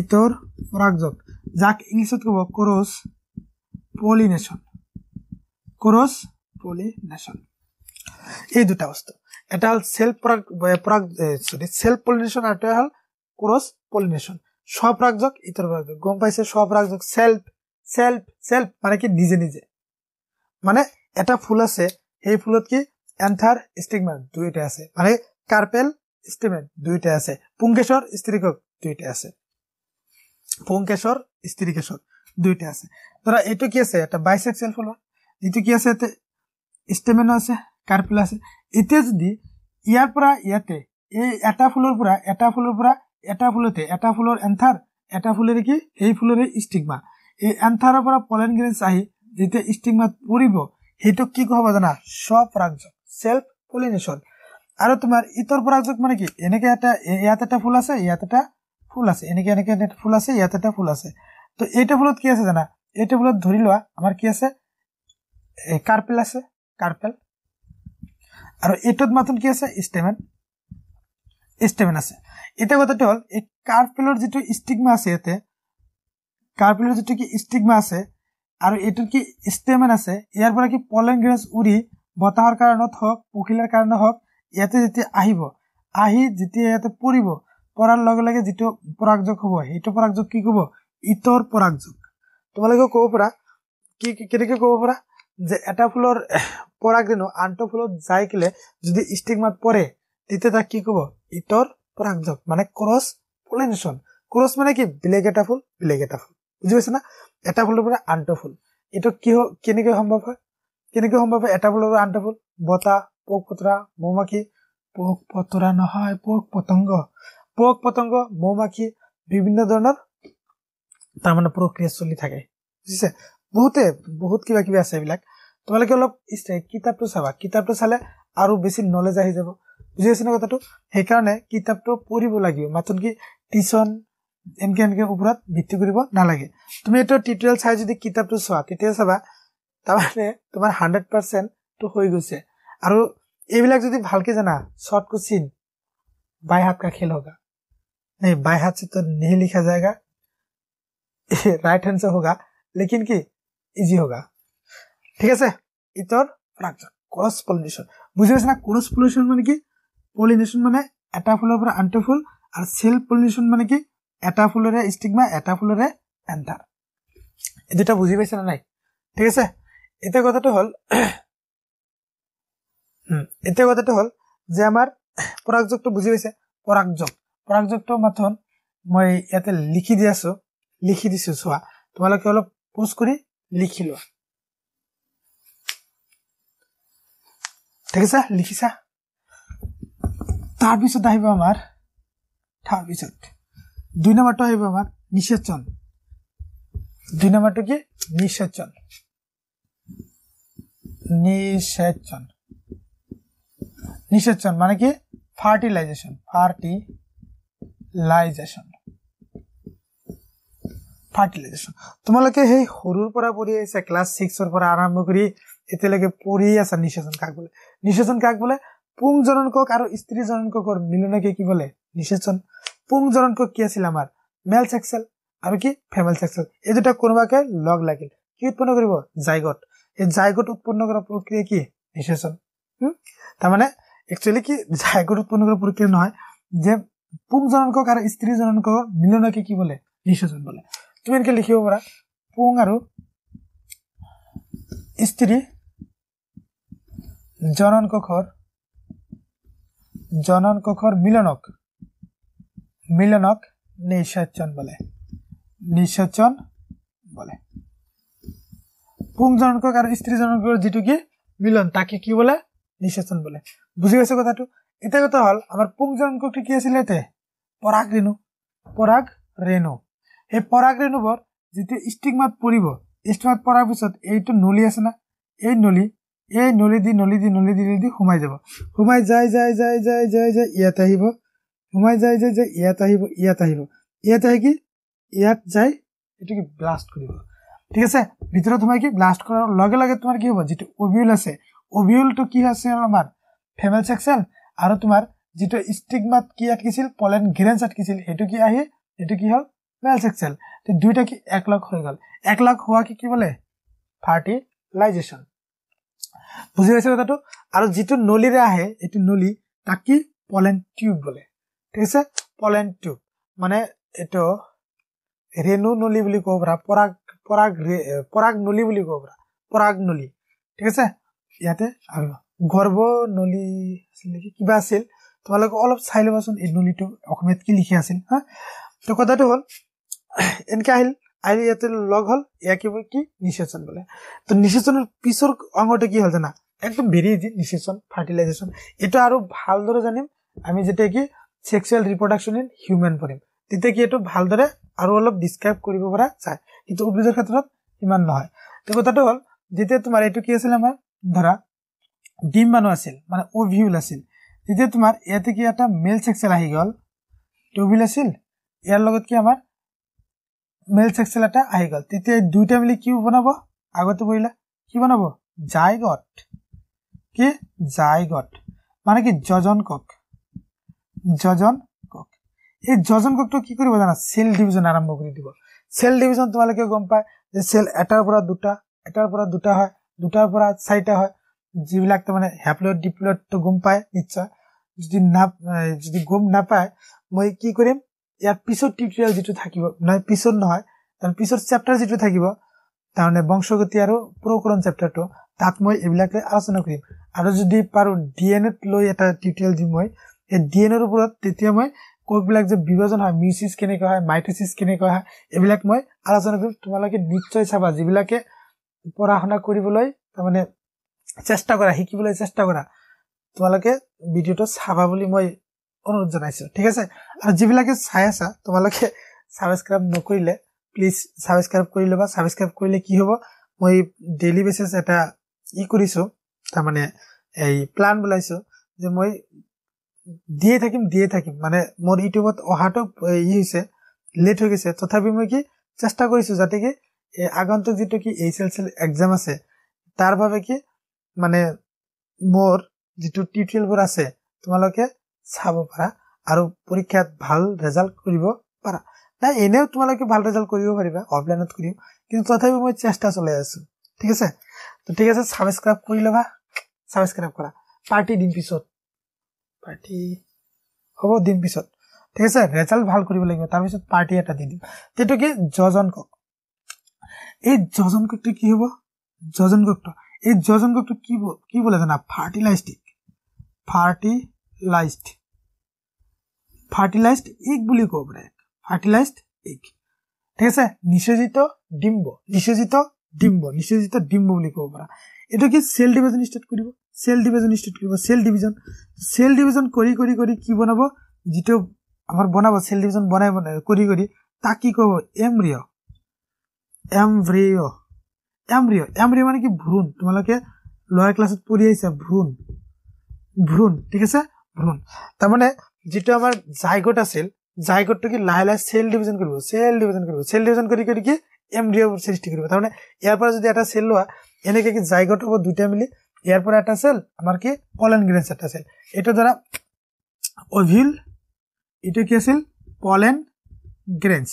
ইতর পরাগযোগ যাক ইংলিশ কব ক্রোস পলিনেশন ক্রোস পলিনেশন এই দুটা বস্তু এটা হল সেলফ পরাগ পরাগ সরি সেলফ পলিনেশন আর এটা হল ক্রোস পলিনেশন স্বপ্রাগযোগ ইতর পরাগযোগ গম পাইছে স্বপ্রাগযোগ সেলফ সেলফ সেলফ মানে কি নিজে নিজে মানে এটা ফুল আছে সেই ফুলত কি এন্থাৰ ষ্টিগমেণ্ট দুয়োটাই আছে মানে কাৰ্পেল ষ্টিগমেণ্ট দুয়োটাই আছে পুংকেশ্বৰ স্ত্ৰীকক দুয়োটাই আছে পুংকেশ্বৰ স্ত্ৰীকেশ্বৰ দুয়োটাই আছে ধৰা এইটো কি আছে এটা বাইচেক্সেল ফুল যিটো কি আছে ষ্টেমেনো আছে কাৰ্পেল আছে এতিয়া যদি ইয়াৰ পৰা ইয়াতে এই এটা ফুলৰ পৰা এটা ফুলৰ পৰা এটা ফুলতে এটা ফুলৰ এন্থাৰ এটা ফুলেৰে কি সেই ফুলৰে ষ্টিগমা এই এন্থাৰৰ পৰা পলেন গ্ৰেঞ্চ আহি যেতিয়া ষ্টিগমাত পৰিব সেইটোক কি কোৱা হব জানা স্ব পৰাগজক চেল্ফ পলিনেশ্যন আৰু তোমাৰ ইটৰ পৰাগজক মানে কি এনেকে এটা ইয়াত এটা ফুল আছে ইয়াত এটা ফুল আছে এনেকে এনেকে ফুল আছে ইয়াত এটা ফুল আছে তো এইটো ফুলত কি আছে জানা এইটো ফুলত ধৰি লোৱা আমাৰ কি আছে কাৰ্পেল আছে কাৰ্পেল আৰু এইটোত মাথোন কি আছে ষ্টেমেন ষ্টেমেন আছে এতিয়া কথাটো হ'ল এই কাৰ্পেলৰ যিটো ষ্টিগমা আছে ইয়াতে কাৰ্পেলৰ যিটো কি ষ্টিগমা আছে আৰু এইটোৰ কি ষ্টেমেন আছে ইয়াৰ পৰা কি পলেং গেছ উৰি বতাহৰ কাৰণত হওক পখিলাৰ কাৰণে হওক ইয়াতে যেতিয়া আহিব আহি যেতিয়া ইয়াতে পৰিব পৰাৰ লগে লগে যিটো পৰাগযোগ হ'ব সেইটো পৰাগযোগ কি ক'ব ইটৰ পৰাগযোগ তোমালোকে ক'ব পাৰা কি কেনেকৈ ক'ব পাৰা যে এটা ফুলৰ পৰাগজনো আনটো ফুলত যাই কেলে যদি ষ্টিগমাত পৰে তেতিয়া তাক কি ক'ব ইটৰ পৰাগযোগ মানে ক্ৰছ পলিনেশ্যন ক্ৰছ মানে কি বেলেগ এটা ফুল বেলেগ এটা ফুল বুজি পাইছা না এটা ফুলৰ পৰা আনটো ফুল এইটো কি কেনেকৈ সম্ভৱ হয় কেনেকৈ সম্ভৱ হয় এটা ফুলৰ পৰা আনটো ফুল বতাহ পোক পতৰা মৌ মাখি পোক পতৰা নহয় পোক পতংগ পোক পতংগ মৌ মাখি বিভিন্ন ধৰণৰ তাৰমানে প্ৰক্ৰিয়া চলি থাকে বুজিছে বহুতে বহুত কিবা কিবি আছে এইবিলাক তোমালোকে অলপ কিতাপটো চাবা কিতাপটো চালে আৰু বেছি নলেজ আহি যাব বুজি পাইছে ন কথাটো সেইকাৰণে কিতাপটো পঢ়িব লাগিব মাত্ৰ কি টিউচন এনেকে এনেকে ওপৰত ভিত্তি কৰিব নালাগে তুমি এইটো টিউটৰিয়েল চাই যদি কিতাপটো চোৱা তেতিয়া চাবা তাৰমানে তোমাৰ হাণ্ড্ৰেড পাৰ্চেণ্টটো হৈ গৈছে আৰু এইবিলাক যদি ভালকে জানা শ্বৰ্ট কুচিন বাই হাত কা খেল হগা নাই বাই হাত চিত নিহি লিখা যায়গা ৰাইট হেণ্ড চব হগা লেকিন কি ইজি হগা ঠিক আছে ইটৰ প্ৰাকজন ক্ৰছ পলিনেশ্যন বুজি পাইছা ক্ৰছ পলিনেশ্যন মানে কি পলিনেশ্যন মানে এটা ফুলৰ পৰা আনটো ফুল আৰু চেল্ফ পলিনেশ্যন মানে কি এটা ফুলৰে ষ্টিগমা এটা ফুলেৰে এণ্টাৰ এই দুটা বুজি পাইছে নে নাই ঠিক আছে এতিয়া কথাটো হ'ল এতিয়া কথাটো হ'ল যে আমাৰ পৰাগযোগটো বুজি পাইছে পৰাগযোগ পৰাগযোগটো মাথোন মই ইয়াতে লিখি দি আছো লিখি দিছো চোৱা তোমালোকে অলপ পোষ্ট কৰি লিখি লোৱা ঠিক আছে লিখিছা তাৰপিছত আহিব আমাৰ তাৰপিছত দুই নম্বরটা হইব আমার নিষেচন দুই নম্বরটা কি নিষেচন নিষেচন নিষেচন মানে কি ফার্টিলাইজেশন ফার্টিলাইজেশন ফার্টিলাইজেশন তোমালোকে সেই সৰুৰ পৰা পঢ়ি আহিছা ক্লাছ ছিক্সৰ পৰা আৰম্ভ কৰি এতিয়ালৈকে পঢ়ি আছা নিষেচন কাক বোলে নিষেচন কাক বোলে পুং জননকক আৰু স্ত্ৰী জননককৰ মিলনকে কি বোলে নিষেচন পুংজনকৈ কি আছিল আমাৰ মেল চেক্সেল আৰু কি ফেমেল চেক্সেল এই দুটা কোনোবাকে লগ লাগিল কি উৎপন্ন কৰিব জাইগত এই জাইগত উৎপন্ন কৰা প্ৰক্ৰিয়া কি নিচেচন তাৰমানে একচুৱেলি কি জাইগত উৎপন্ন কৰা প্ৰক্ৰিয়া নহয় যে পুংজনকক আৰু স্ত্ৰীজনকৰ মিলনকে কি বোলে নিচেচন বোলে তুমি এনেকে লিখিব পাৰা পুং আৰু স্ত্ৰী জনন জননকক মিলনক মিলনক নিশাচন বোলে নিশাচন বলে পুং জনকক আর স্ত্রী কি মিলন তাকে কি বোলে নিশাচন বলে বুঝে গেছে কথাটো এটা কথা হল আমাৰ পুং জনকটি কি আছিল এতে পৰাগ পৰাগ ৰেণু রেণু এই পরাগ রেণুবর যেটা স্টিগমাত পরিব স্টিগমাত পরার পিছত এইটো নলি আছে না এই নলি এই নলি দি নলি দি নলি দি নলি দি সোমাই যাব সোমাই যায় যায় যায় যায় যায় ইয়াতে আহিব সোমাই যায় যে যে ইয়াত আহিব ইয়াত আহিব ইয়াত আহি কি ইয়াত যায় এইটো কি ব্লাষ্ট কৰিব ঠিক আছে ভিতৰত সোমাই কি ব্লাষ্ট কৰাৰ লগে লগে তোমাৰ কি হ'ব যিটো অবিউল আছে অবিউলটো কি আছে আমাৰ ফেমেল চেকচেল আৰু তোমাৰ যিটো ষ্টিগমাত কি আঁটকিছিল পলেন গ্ৰেঞ্চ আঁটকিছিল সেইটো কি আহি সেইটো কি হ'ল মেল চেকচেল দুইটা কি এক লাখ হৈ গ'ল এক লাখ হোৱা কি কি বোলে ফাৰ্টিলাইজেশ্যন বুজি পাইছে কথাটো আৰু যিটো নলীৰে আহে এইটো নলী তাক কি পলেন টিউব বোলে ঠিক আছে পলেন টু মানে এইটো ৰেণু নলী বুলি কব পৰা পৰাগ পৰাগ পৰাগ নলী বুলি কব পৰা পৰাগ নলী ঠিক আছে ইয়াতে আৰু গৰ্ব নলী নেকি কিবা আছিল তোমালোকে অলপ চাই ল'বাচোন এই নলীটো অসমীয়াত কি লিখি আছিল হা তো কথাটো হ'ল এনেকে আহিল আহিলে ইয়াতে লগ হ'ল ইয়াকে কি নিচেচন বোলে তো নিচেচনৰ পিছৰ অংগটো কি হ'ল জানা একদম বেৰি দি নিচেচন ফাৰ্টিলাইজেশ্যন এইটো আৰু ভালদৰে জানিম আমি যেতিয়া কি ছেক্সুৱেল ৰিপ্ৰডাকশ্যন ইন হিউমেন পৰিম তেতিয়া কি এইটো ভালদৰে আৰু অলপ ডিছক্ৰাইব কৰিব পৰা যায় কিন্তু উদ্ভিদৰ ক্ষেত্ৰত ইমান নহয় তো কথাটো হ'ল যেতিয়া তোমাৰ এইটো কি আছিল আমাৰ ধৰা ডিম মানুহ আছিল মানে অভিউল আছিল তেতিয়া তোমাৰ ইয়াতে কি এটা মেল ছেক্সেল আহি গ'ল টুবিল আছিল ইয়াৰ লগত কি আমাৰ মেল ছেক্সেল এটা আহি গ'ল তেতিয়া দুইটা মিলি কি বনাব আগতে বহিলা কি বনাব জাইগট কি জাইগট মানে কি যজন কক যজন কক এই যজন ককটো কি কৰিব জানা চেল ডিভিজন আৰম্ভ কৰি দিব চেল ডিভিজন তোমালোকে গম পায় যে চেল এটাৰ পৰা দুটা এটাৰ পৰা দুটা হয় দুটাৰ পৰা চাৰিটা হয় যিবিলাক তাৰমানে হেপ্লয়ড ডিপ্লয়ডটো গম পায় নিশ্চয় যদি না যদি গম নাপায় মই কি কৰিম ইয়াৰ পিছত টিউটৰিয়েল যিটো থাকিব নহয় পিছত নহয় তাৰ পিছত চেপ্টাৰ যিটো থাকিব তাৰমানে বংশগতি আৰু প্ৰকৰণ চেপ্টাৰটো তাত মই এইবিলাক লৈ আলোচনা কৰিম আৰু যদি পাৰোঁ ডি এন এত লৈ এটা টিউটৰিয়েল দিম মই সেই ডি এনৰ ওপৰত তেতিয়া মই কোষবিলাক যে বিভাজন হয় মিউচিছ কেনেকৈ হয় মাইটিচিছ কেনেকৈ হয় এইবিলাক মই আলোচনা কৰিম তোমালোকে নিশ্চয় চাবা যিবিলাকে পঢ়া শুনা কৰিবলৈ তাৰমানে চেষ্টা কৰা শিকিবলৈ চেষ্টা কৰা তোমালোকে ভিডিঅ'টো চাবা বুলি মই অনুৰোধ জনাইছোঁ ঠিক আছে আৰু যিবিলাকে চাই আছা তোমালোকে ছাবস্ক্ৰাইব নকৰিলে প্লিজ ছাবস্ক্ৰাইব কৰি ল'বা ছাবস্ক্ৰাইব কৰিলে কি হ'ব মই ডেইলি বেচিছ এটা ই কৰিছোঁ তাৰমানে এই প্লান বোলাইছোঁ যে মই দিয়ে থাকিম দিয়ে থাকিম মানে মোৰ ইউটিউবত অহাটো ই হৈছে লেট হৈ গৈছে তথাপি মই কি চেষ্টা কৰিছোঁ যাতে কি আগন্তুক যিটো কি H L C L exam আছে তাৰ বাবে কি মানে মোৰ যিটো টিউটৰিয়েলবোৰ আছে তোমালোকে চাব পাৰা আৰু পৰীক্ষাত ভাল ৰেজাল্ট কৰিব পাৰা নাই এনেও তোমালোকে ভাল ৰেজাল্ট কৰিব পাৰিবা অফলাইনত কৰিম কিন্তু তথাপি মই চেষ্টা চলাই আছো ঠিক আছে ত ঠিক আছে ছাবস্ক্ৰাইব কৰি ল'বা ছাবস্ক্ৰাইব কৰা পাৰ্টি দিম পিছত পাৰ্টি হ'ব দিম পিছত ঠিক আছে ৰেজাল্ট ভাল কৰিব লাগিব তাৰপিছত পাৰ্টি এটা দি দিম তেতিয়া কি যজন কক এই যজন কোকটো কি হ'ব যজন কোকটো এই যজন কোকটো কি কি বোলে জানা ফাৰ্টিলাইষ্টিক ফাৰ্টিলাইজড ফাৰ্টিলাইজড ইগ বুলি ক'ব পাৰে ফাৰ্টিলাইজড ঠিক আছে নিচয়জিত ডিম্ব নিচেজিত ডিম্ব নিচয়জিত ডিম্ব বুলি ক'ব পাৰা এইটো কি চেল ডিভিজন ষ্টাৰ্ট কৰিব চেল ডিভিজন ইনষ্টিটিউট কৰিব চেল ডিভিজন চেল ডিভিজন কৰি কৰি কৰি কি বনাব যিটো আমাৰ বনাব চেল ডিভিজন বনাই বনাই কৰি কৰি তাক কি কব এমব্ৰিঅ' এমব্ৰিঅ' এমব্ৰিঅ' এমব্ৰিঅ' মানে কি ভ্ৰূণ তোমালোকে লয়াৰ ক্লাছত পঢ়ি আহিছা ভ্ৰূণ ভ্ৰূণ ঠিক আছে ভ্ৰূণ তাৰমানে যিটো আমাৰ জাইগট আছিল জাইগটটো কি লাহে লাহে চেল ডিভিজন কৰিব চেল ডিভিজন কৰিব চেল ডিভিজন কৰি কৰি কি এমব্ৰিঅ'বোৰ সৃষ্টি কৰিব তাৰমানে ইয়াৰ পৰা যদি এটা চেল লোৱা এনেকৈ কি জাইগট হ'ব দুইটা মিলি ইয়াৰ পৰা এটা সেল আমাৰ কি পলেন গ্রেনস একটা সেল এটা ধরা ওভিল এটা কি আছিল পলেন গ্রেনস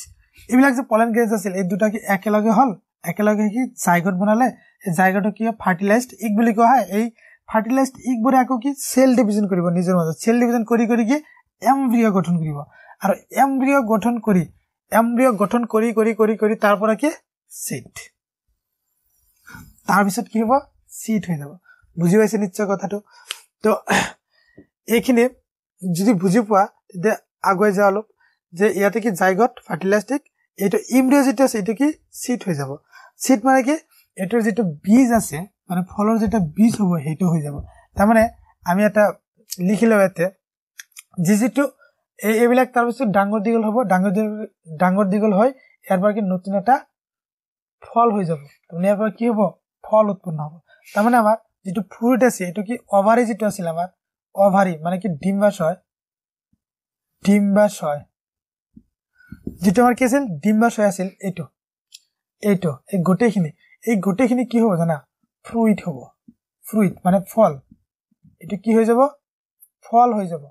এইবিলাক যে পলেন গ্রেনস আছিল এই দুটা কি একেলগে হল একেলগে কি জায়গাট বনালে এই জায়গাটো কি ফার্টিলাইজড ইক বলে কয় হয় এই ফার্টিলাইজড ইক বরে আকো কি চেল ডিভিজন কৰিব নিজৰ মাজত চেল ডিভিজন কৰি কৰি কি এমব্ৰিও গঠন কৰিব আৰ এমব্ৰিও গঠন কৰি এমব্ৰিও গঠন কৰি কৰি কৰি কৰি তাৰ পৰা কি চিট তাৰপিছত কি হব চিট হৈ যাব বুজি পাইছে নিশ্চয় কথাটো তো এইখিনি যদি বুজি পোৱা তেতিয়া আগুৱাই যোৱা অলপ যে ইয়াতে কি জাইগত ফাৰ্টিলাইষ্টিক এইটো ইমডিঅজিটাছ এইটো কি চিট হৈ যাব চিট মানে কি এইটোৰ যিটো বীজ আছে মানে ফলৰ যিটো বীজ হ'ব সেইটো হৈ যাব তাৰমানে আমি এটা লিখি লওঁ ইয়াতে যি যিটো এই এইবিলাক তাৰপিছত ডাঙৰ দীঘল হ'ব ডাঙৰ দীঘল ডাঙৰ দীঘল হৈ ইয়াৰ পৰা কি নতুন এটা ফল হৈ যাব ইয়াৰ পৰা কি হ'ব ফল উৎপন্ন হ'ব তাৰমানে আমাৰ যিটো ফ্ৰুট আছে এইটো কি অভাৰি যিটো আছিল আমাৰ অভাৰি মানে কি ডিম্বাশ হয় ডিম্বাশ হয় যিটো আমাৰ কি আছিল ডিম্বাশ হয় আছিল এইটো এইটো এই গোটেইখিনি এই গোটেইখিনি কি হব জানা ফ্ৰুইট হব ফ্ৰুইট মানে ফল এইটো কি হৈ যাব ফল হৈ যাব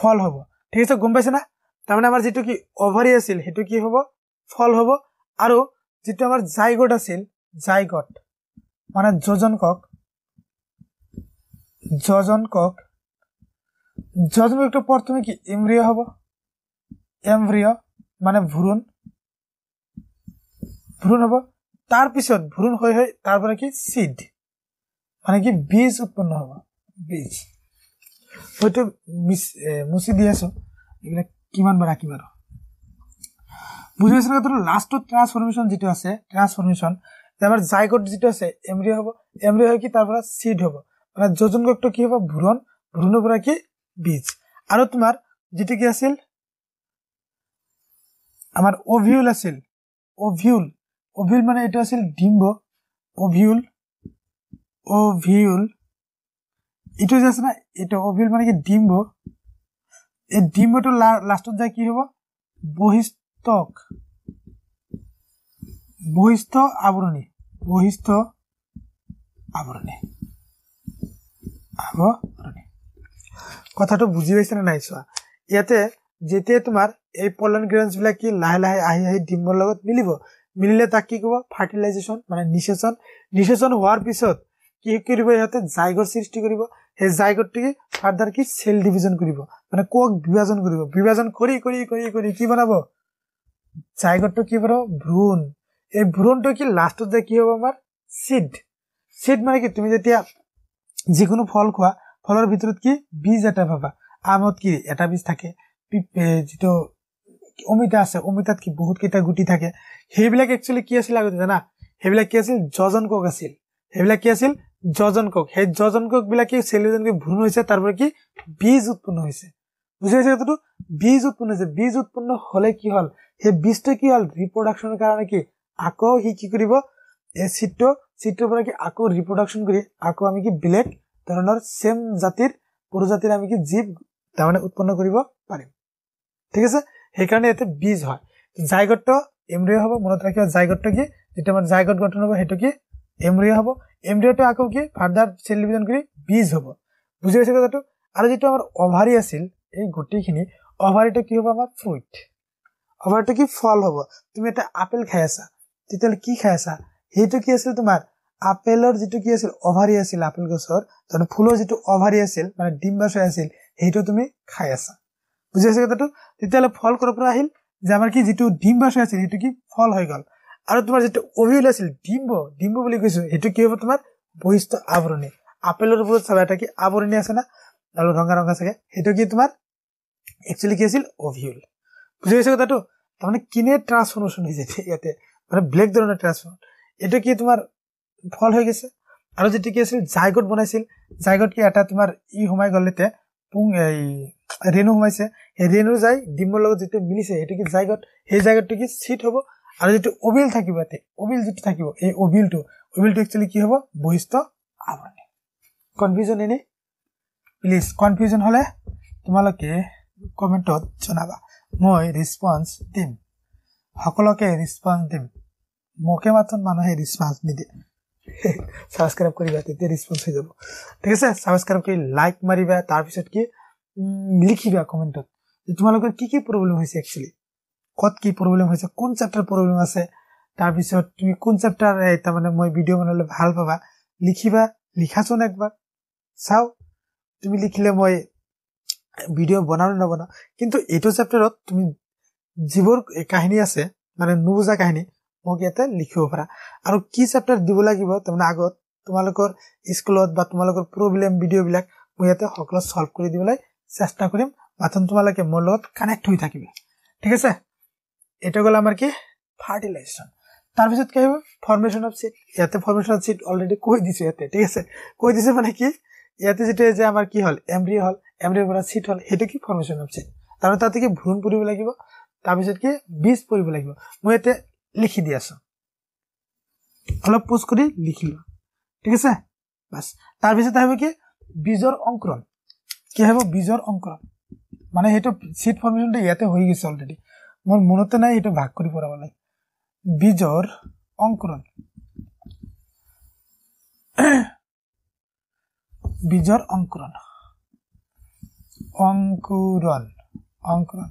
ফল হব ঠিক আছে গম পাইছে না তাৰমানে আমাৰ যিটো কি অভাৰি আছিল সেইটো কি হব ফল হব আৰু যিটো আমাৰ জাইগোট আছিল জাইগট মানে যজনকক যজনকক যজনকটো পৰ তুমি কি ইমৰিয় হ'ব এমভ্ৰিয় মানে ভুৰুণ ভুৰুণ হ'ব তাৰপিছত ভুৰুণ হৈ হৈ তাৰ পৰা কি চিড মানে কি বীজ উৎপন্ন হ'ব বীজ হয়তো মুচি দি আছো এইবিলাক কিমান বাৰ ৰাখিম আৰু বুজি পাইছিলো লাষ্টত ট্ৰান্সফৰ্মেশ্যন যিটো আছে ট্ৰান্সফৰ্মেশ্যন যে আমাৰ জাইগট যিটো আছে এমব্ৰিঅ' হ'ব এমব্ৰিঅ' হৈ কি তাৰ পৰা চিড হ'ব মানে যোজন গোটটো কি হ'ব ভূৰণ ভূৰণৰ পৰা কি বীজ আৰু তোমাৰ যিটো কি আছিল আমাৰ অভিউল আছিল অভিউল অভিউল মানে এইটো আছিল ডিম্ব অভিউল অভিউল এইটো যে আছে না এইটো অভিউল মানে কি ডিম্ব এই ডিম্বটো লাষ্টত যায় কি হ'ব বহিষ্টক বহিষ্ঠ আৱৰণী বহিষ্ঠ আৱৰণী আৱৰণী কথাটো বুজি পাইছে নে নাই চোৱা ইয়াতে যেতিয়া তোমাৰ এই পলন বিলাক কি লাহে লাহে আহি আহি ডিম্বৰ লগত মিলিব মিলিলে তাক কি ক'ব ফাৰ্টিলাইজেশ্যন মানে নিচেচন নিচেচন হোৱাৰ পিছত কি কৰিব সিহঁতে জাইগৰ সৃষ্টি কৰিব সেই জাইগৰটো কি ফাৰ্ডাৰ কি চেল ডিভিজন কৰিব মানে কক বিভাজন কৰিব বিভাজন কৰি কৰি কৰি কৰি কি বনাব জাইগৰটো কি বনাব ভ্ৰূণ এই ভ্ৰূণটো কি লাষ্টত যে কি হ'ব আমাৰ চিড চিড মানে কি তুমি যেতিয়া যিকোনো ফল খোৱা ফলৰ ভিতৰত কি বীজ এটা পাবা আমত কি এটা বীজ থাকে যিটো অমিতা আছে অমিতাত কি বহুত কেইটা গুটি থাকে সেইবিলাক একচুৱেলি কি আছিল আগতে জানা সেইবিলাক কি আছিল জজন কক আছিল সেইবিলাক কি আছিল জজন কক সেই জজন কক বিলাক কি চেলিজন কি ভ্ৰূণ হৈছে তাৰপৰা কি বীজ উৎপন্ন হৈছে বুজি পাইছে কথাটো বীজ উৎপন্ন হৈছে বীজ উৎপন্ন হ'লে কি হ'ল সেই বীজটো কি হ'ল ৰিপ্ৰডাকশ্যনৰ কাৰণে কি আকৌ সি কি কৰিব চিত্ৰ চিত্ৰৰ পৰা কি আকৌ ৰিপ্ৰডাকশ্যন কৰি আকৌ আমি কি বেলেগ ধৰণৰ চেম জাতিৰ প্ৰজাতিৰ আমি কি জীৱ তাৰমানে উৎপন্ন কৰিব পাৰিম ঠিক আছে সেইকাৰণে ইয়াতে বীজ হয় জাইগত্ব এমৰিঅ' হ'ব মনত ৰাখিব জাইগত্ব কি যেতিয়া আমাৰ জাইগত গঠন হ'ব সেইটো কি এমৰিঅ' হ'ব এমৰিঅ'টো আকৌ কি ফাৰ্ডাৰ চেল ডিভিজন কৰি বীজ হ'ব বুজি পাইছে কথাটো আৰু যিটো আমাৰ অভাৰী আছিল এই গোটেইখিনি অভাৰীটো কি হ'ব আমাৰ ফ্ৰুইট অভাৰীটো কি ফল হ'ব তুমি এটা আপেল খাই আছা তেতিয়াহ'লে কি খাই আছা সেইটো কি আছিল তোমাৰ আপেলৰ যিটো কি আছিল অভাৰী আছিল আপেল গছৰ ফুলৰ যিটো অভাৰী আছিল মানে ডিম্বাশয় আছিল সেইটো তুমি খাই আছা বুজি আছা কথাটো তেতিয়াহ'লে ফল ক'ৰ পৰা আহিল যে আমাৰ কি যিটো ডিম্বাশয় আছিল সেইটো কি ফল হৈ গ'ল আৰু তোমাৰ যিটো অভিউল আছিল ডিম্ব ডিম্ব বুলি কৈছো সেইটো কি হ'ব তোমাৰ বহিষ্ঠ আৱৰণি আপেলৰ ওপৰত চাবা এটা কি আৱৰণি আছে না অলপ ৰঙা ৰঙা চাগে সেইটো কি তোমাৰ একচুৱেলি কি আছিল অভিউল বুজি পাইছো কথাটো তাৰমানে কিনে ট্ৰান্সফৰ্মেশ্যন যায় ইয়াতে মানে ব্লেক ধৰণৰ ট্ৰেঞ্চফৰ্ম এইটো কি তোমাৰ ফল হৈ গৈছে আৰু যেতিয়া কি আছিল জাইগত বনাইছিল জাইগত কি এটা তোমাৰ ই সোমাই গ'লে পুং এই ৰেণু সোমাইছে সেই ৰেণু যাই ডিম্বৰ লগত যিটো মিলিছে সেইটো কি জাইগত সেই জাইগতটো কি চিট হ'ব আৰু যিটো অবিল থাকিব ইয়াতে অবিল যিটো থাকিব এই অবিলটো অবিলটো একচুৱেলি কি হ'ব বৈশিষ্ট্য আৱৰণি কনফিউজন এনেই প্লিজ কনফিউজন হ'লে তোমালোকে কমেণ্টত জনাবা মই ৰেচপঞ্চ দিম সকলোকে ৰেচপঞ্চ দিম মোকে মাথোন মানুহে ৰেচপঞ্চ নিদিয়ে ছাবস্ক্ৰাইব (laughs) কৰিবা তেতিয়া ৰেচপঞ্চ হৈ যাব ঠিক আছে ছাবস্ক্ৰাইব কৰি লাইক মাৰিবা তাৰপিছত কি লিখিবা কমেণ্টত যে তোমালোকৰ কি কি প্ৰব্লেম হৈছে একচুৱেলি ক'ত কি প্ৰব্লেম হৈছে কোন চেপ্টাৰ প্ৰব্লেম আছে তাৰপিছত তুমি কোন চেপ্টাৰ তাৰমানে মই ভিডিঅ' বনালে ভাল পাবা লিখিবা লিখাচোন একবাৰ চাওঁ তুমি লিখিলে মই ভিডিঅ' বনাওঁ নে নবনাওঁ কিন্তু এইটো চেপ্টাৰত তুমি যিবোৰ কাহিনী আছে মানে নুবুজা কাহিনী মোক ইয়াতে লিখিব পাৰা আৰু কি চেপ্টাৰ দিব লাগিব তাৰমানে আগত তোমালোকৰ স্কুলত বা তোমালোকৰ প্ৰব্লেম ভিডিঅ'বিলাক মই ইয়াতে সকলো চল্ভ কৰি দিবলৈ চেষ্টা কৰিম মাথোন তোমালোকে মোৰ লগত কানেক্ট হৈ থাকিবা ঠিক আছে এইটো গ'ল আমাৰ কি ফাৰ্টিলাইজেশ্যন তাৰপিছত কি আহিব ফৰ্মেশ্যন অফ চিট ইয়াতে ফৰ্মেশ্যন অফ চিট অলৰেডি কৈ দিছোঁ ইয়াতে ঠিক আছে কৈ দিছে মানে কি ইয়াতে যেতিয়া যে আমাৰ কি হ'ল এমব্ৰি হ'ল এমব্ৰিৰ পৰা চিট হ'ল সেইটো কি ফৰ্মেশ্যন অফ চিট তাৰমানে তাতে কি ভ্ৰূণ পুৰিব লাগিব তাৰপিছত কি বীজ পৰিব লাগিব মই ইয়াতে লিখি দি আছো অলপ পোচ কৰি লোৱা ঠিক আছে বাছ তাৰপিছত আহিব কি বীজৰ অংকুৰণ কি আহিব বীজৰ অংকুৰণ মানে সেইটো চিট ফৰ্মেশ্যনটো ইয়াতে হৈ গৈছে অলৰেডি মোৰ মনতে নাই সেইটো ভাগ কৰি পৰা মানে বীজৰ অংকুৰণ বীজৰ অংকুৰণ অংকুৰণ অংকুৰণ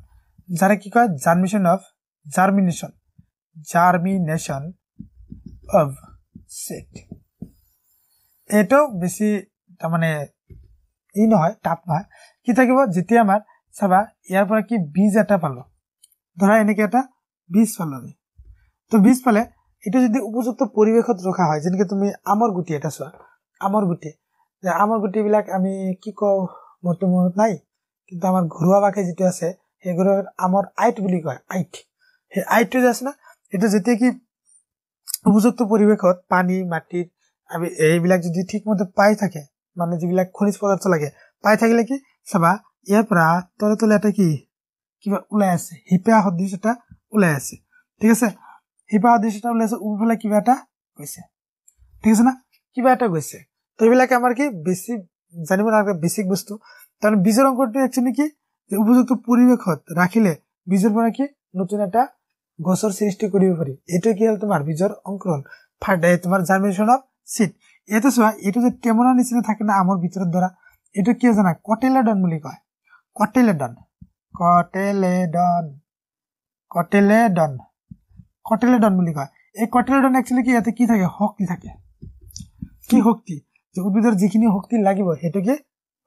যাৰে কি কয় germination of germination germination of seed এইটো বেছি তাৰমানে ই নহয় টাপ নহয় কি থাকিব যেতিয়া আমাৰ চাবা ইয়াৰ পৰা কি বীজ এটা পালো ধৰা এনেকে এটা বীজ পালো আমি তো বীজ পালে এইটো যদি উপযুক্ত পৰিৱেশত ৰখা হয় যেনেকে তুমি আমৰ গুটি এটা চোৱা আমৰ গুটি আমৰ গুটিবিলাক আমি কি কওঁ মোৰতো মনত নাই কিন্তু আমাৰ ঘৰুৱা ঘৰুৱাভাৱে যিটো আছে সেইগুৰক আমাৰ আইট বুলি কয় আইট সেই আইটটো যে আছে না এইটো যেতিয়া কি উপযুক্ত পৰিৱেশত পানী মাটিৰ আমি এইবিলাক যদি ঠিকমতে পাই থাকে মানে যিবিলাক খনিজ পদাৰ্থ লাগে পাই থাকিলে কি চাবা ইয়াৰ পৰা তলে তলে এটা কি কিবা ওলাই আছে শিপা সদৃশ এটা ওলাই আছে ঠিক আছে শিপা সদৃশ এটা ওলাই আছে উপফালে কিবা এটা গৈছে ঠিক আছে না কিবা এটা গৈছে তো এইবিলাকে আমাৰ কি বেছি জানিব নালাগে বেছিক বস্তু তাৰমানে বীজৰ অংকটো একচুৱেলি কি যে উপযুক্ত পরিবেশত রাখিলে বীজের কি নতুন একটা গছর সৃষ্টি করিব পারি এটো কি হল তোমার বীজের অঙ্কুরন ফার্টাইল তোমার জার্মিনেশন অফ সিড এটা চা এটা যে টেমনা নিচিনা থাকে না আমার ভিতরের দ্বারা এটো কি জানা কটেলেডন বলে কয় কটেলেডন কটেলেডন কটেলেডন কটেলেডন বলে কয় এই কটেলেডন একচুয়ালি কি ইয়াতে কি থাকে শক্তি থাকে কি শক্তি যে উদ্ভিদের যেখিনি শক্তি লাগবে সেটাকে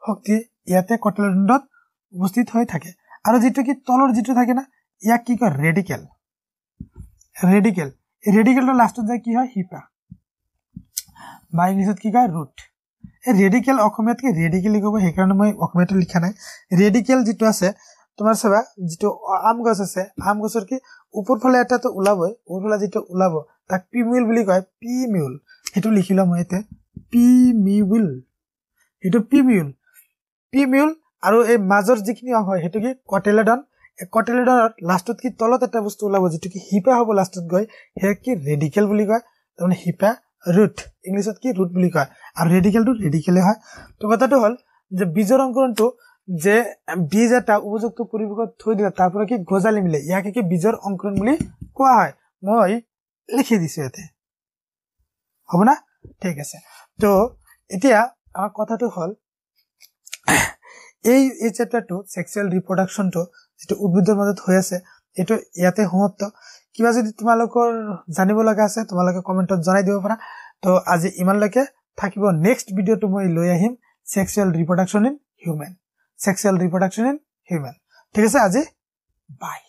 শক্তি ইয়াতে কটেলেডনত উপস্থিত হৈ থাকে আৰু যিটো কি তলৰ যিটো থাকে না ইয়াক কি কয় ৰেডিকেল ৰেডিকেল ৰেডিকেলটো লাষ্টত যায় কি হয় শিপা বা ইংলিছত কি কয় ৰুট এই ৰেডিকেল অসমীয়াত কি ৰেডিকেল লিখিব সেইকাৰণে মই অসমীয়াতো লিখা নাই ৰেডিকেল যিটো আছে তোমাৰ চাবা যিটো আম গছ আছে আম গছৰ কি ওপৰ ফালে এটাটো ওলাবই ওপৰ ফালে যিটো ওলাব তাক পিমিউল বুলি কয় পিমিউল সেইটো লিখি লওঁ মই এতিয়া পিমিউল সেইটো পিমিউল পিমিউল আৰু এই মাজৰ যিখিনি অংশ সেইটো কি কটেলেডন কটেলেডনৰ লাষ্টত কি তলত এটা বস্তু ওলাব যিটো কি শিপা হ'ব লাষ্টত গৈ সেয়া কি ৰেডিকেল বুলি কয় তাৰমানে শিপা ৰুট ইংলিছত কি ৰুট বুলি কয় আৰু ৰেডিকেলটো ৰেডিকেলে হয় তো কথাটো হ'ল যে বীজৰ অংকুৰণটো যে বীজ এটা উপযুক্ত পৰিৱেশত থৈ দিলে তাৰ পৰা কি গজালি মিলে ইয়াকে কি বীজৰ অংকুৰণ বুলি কোৱা হয় মই লিখি দিছো ইয়াতে হব না ঠিক আছে তো এতিয়া আমাৰ কথাটো হ'ল এই এই চেপ্টাৰটো সেক্সুয়াল ৰিপ্ৰোডাকশনটো যেটো উদ্ভিদেৰ মাজত হৈ আছে এইটো ইয়াতে সমাপ্ত কিবা যদি তোমালোকৰ জানিব লগা আছে তোমালোকে কমেণ্টত জনাই দিব পাৰা তো আজি ইমানলৈকে থাকিব নেক্সট ভিডিঅ'টো মই লৈ আহিম sexual reproduction in human sexual reproduction in human ঠিক আছে আজি বাই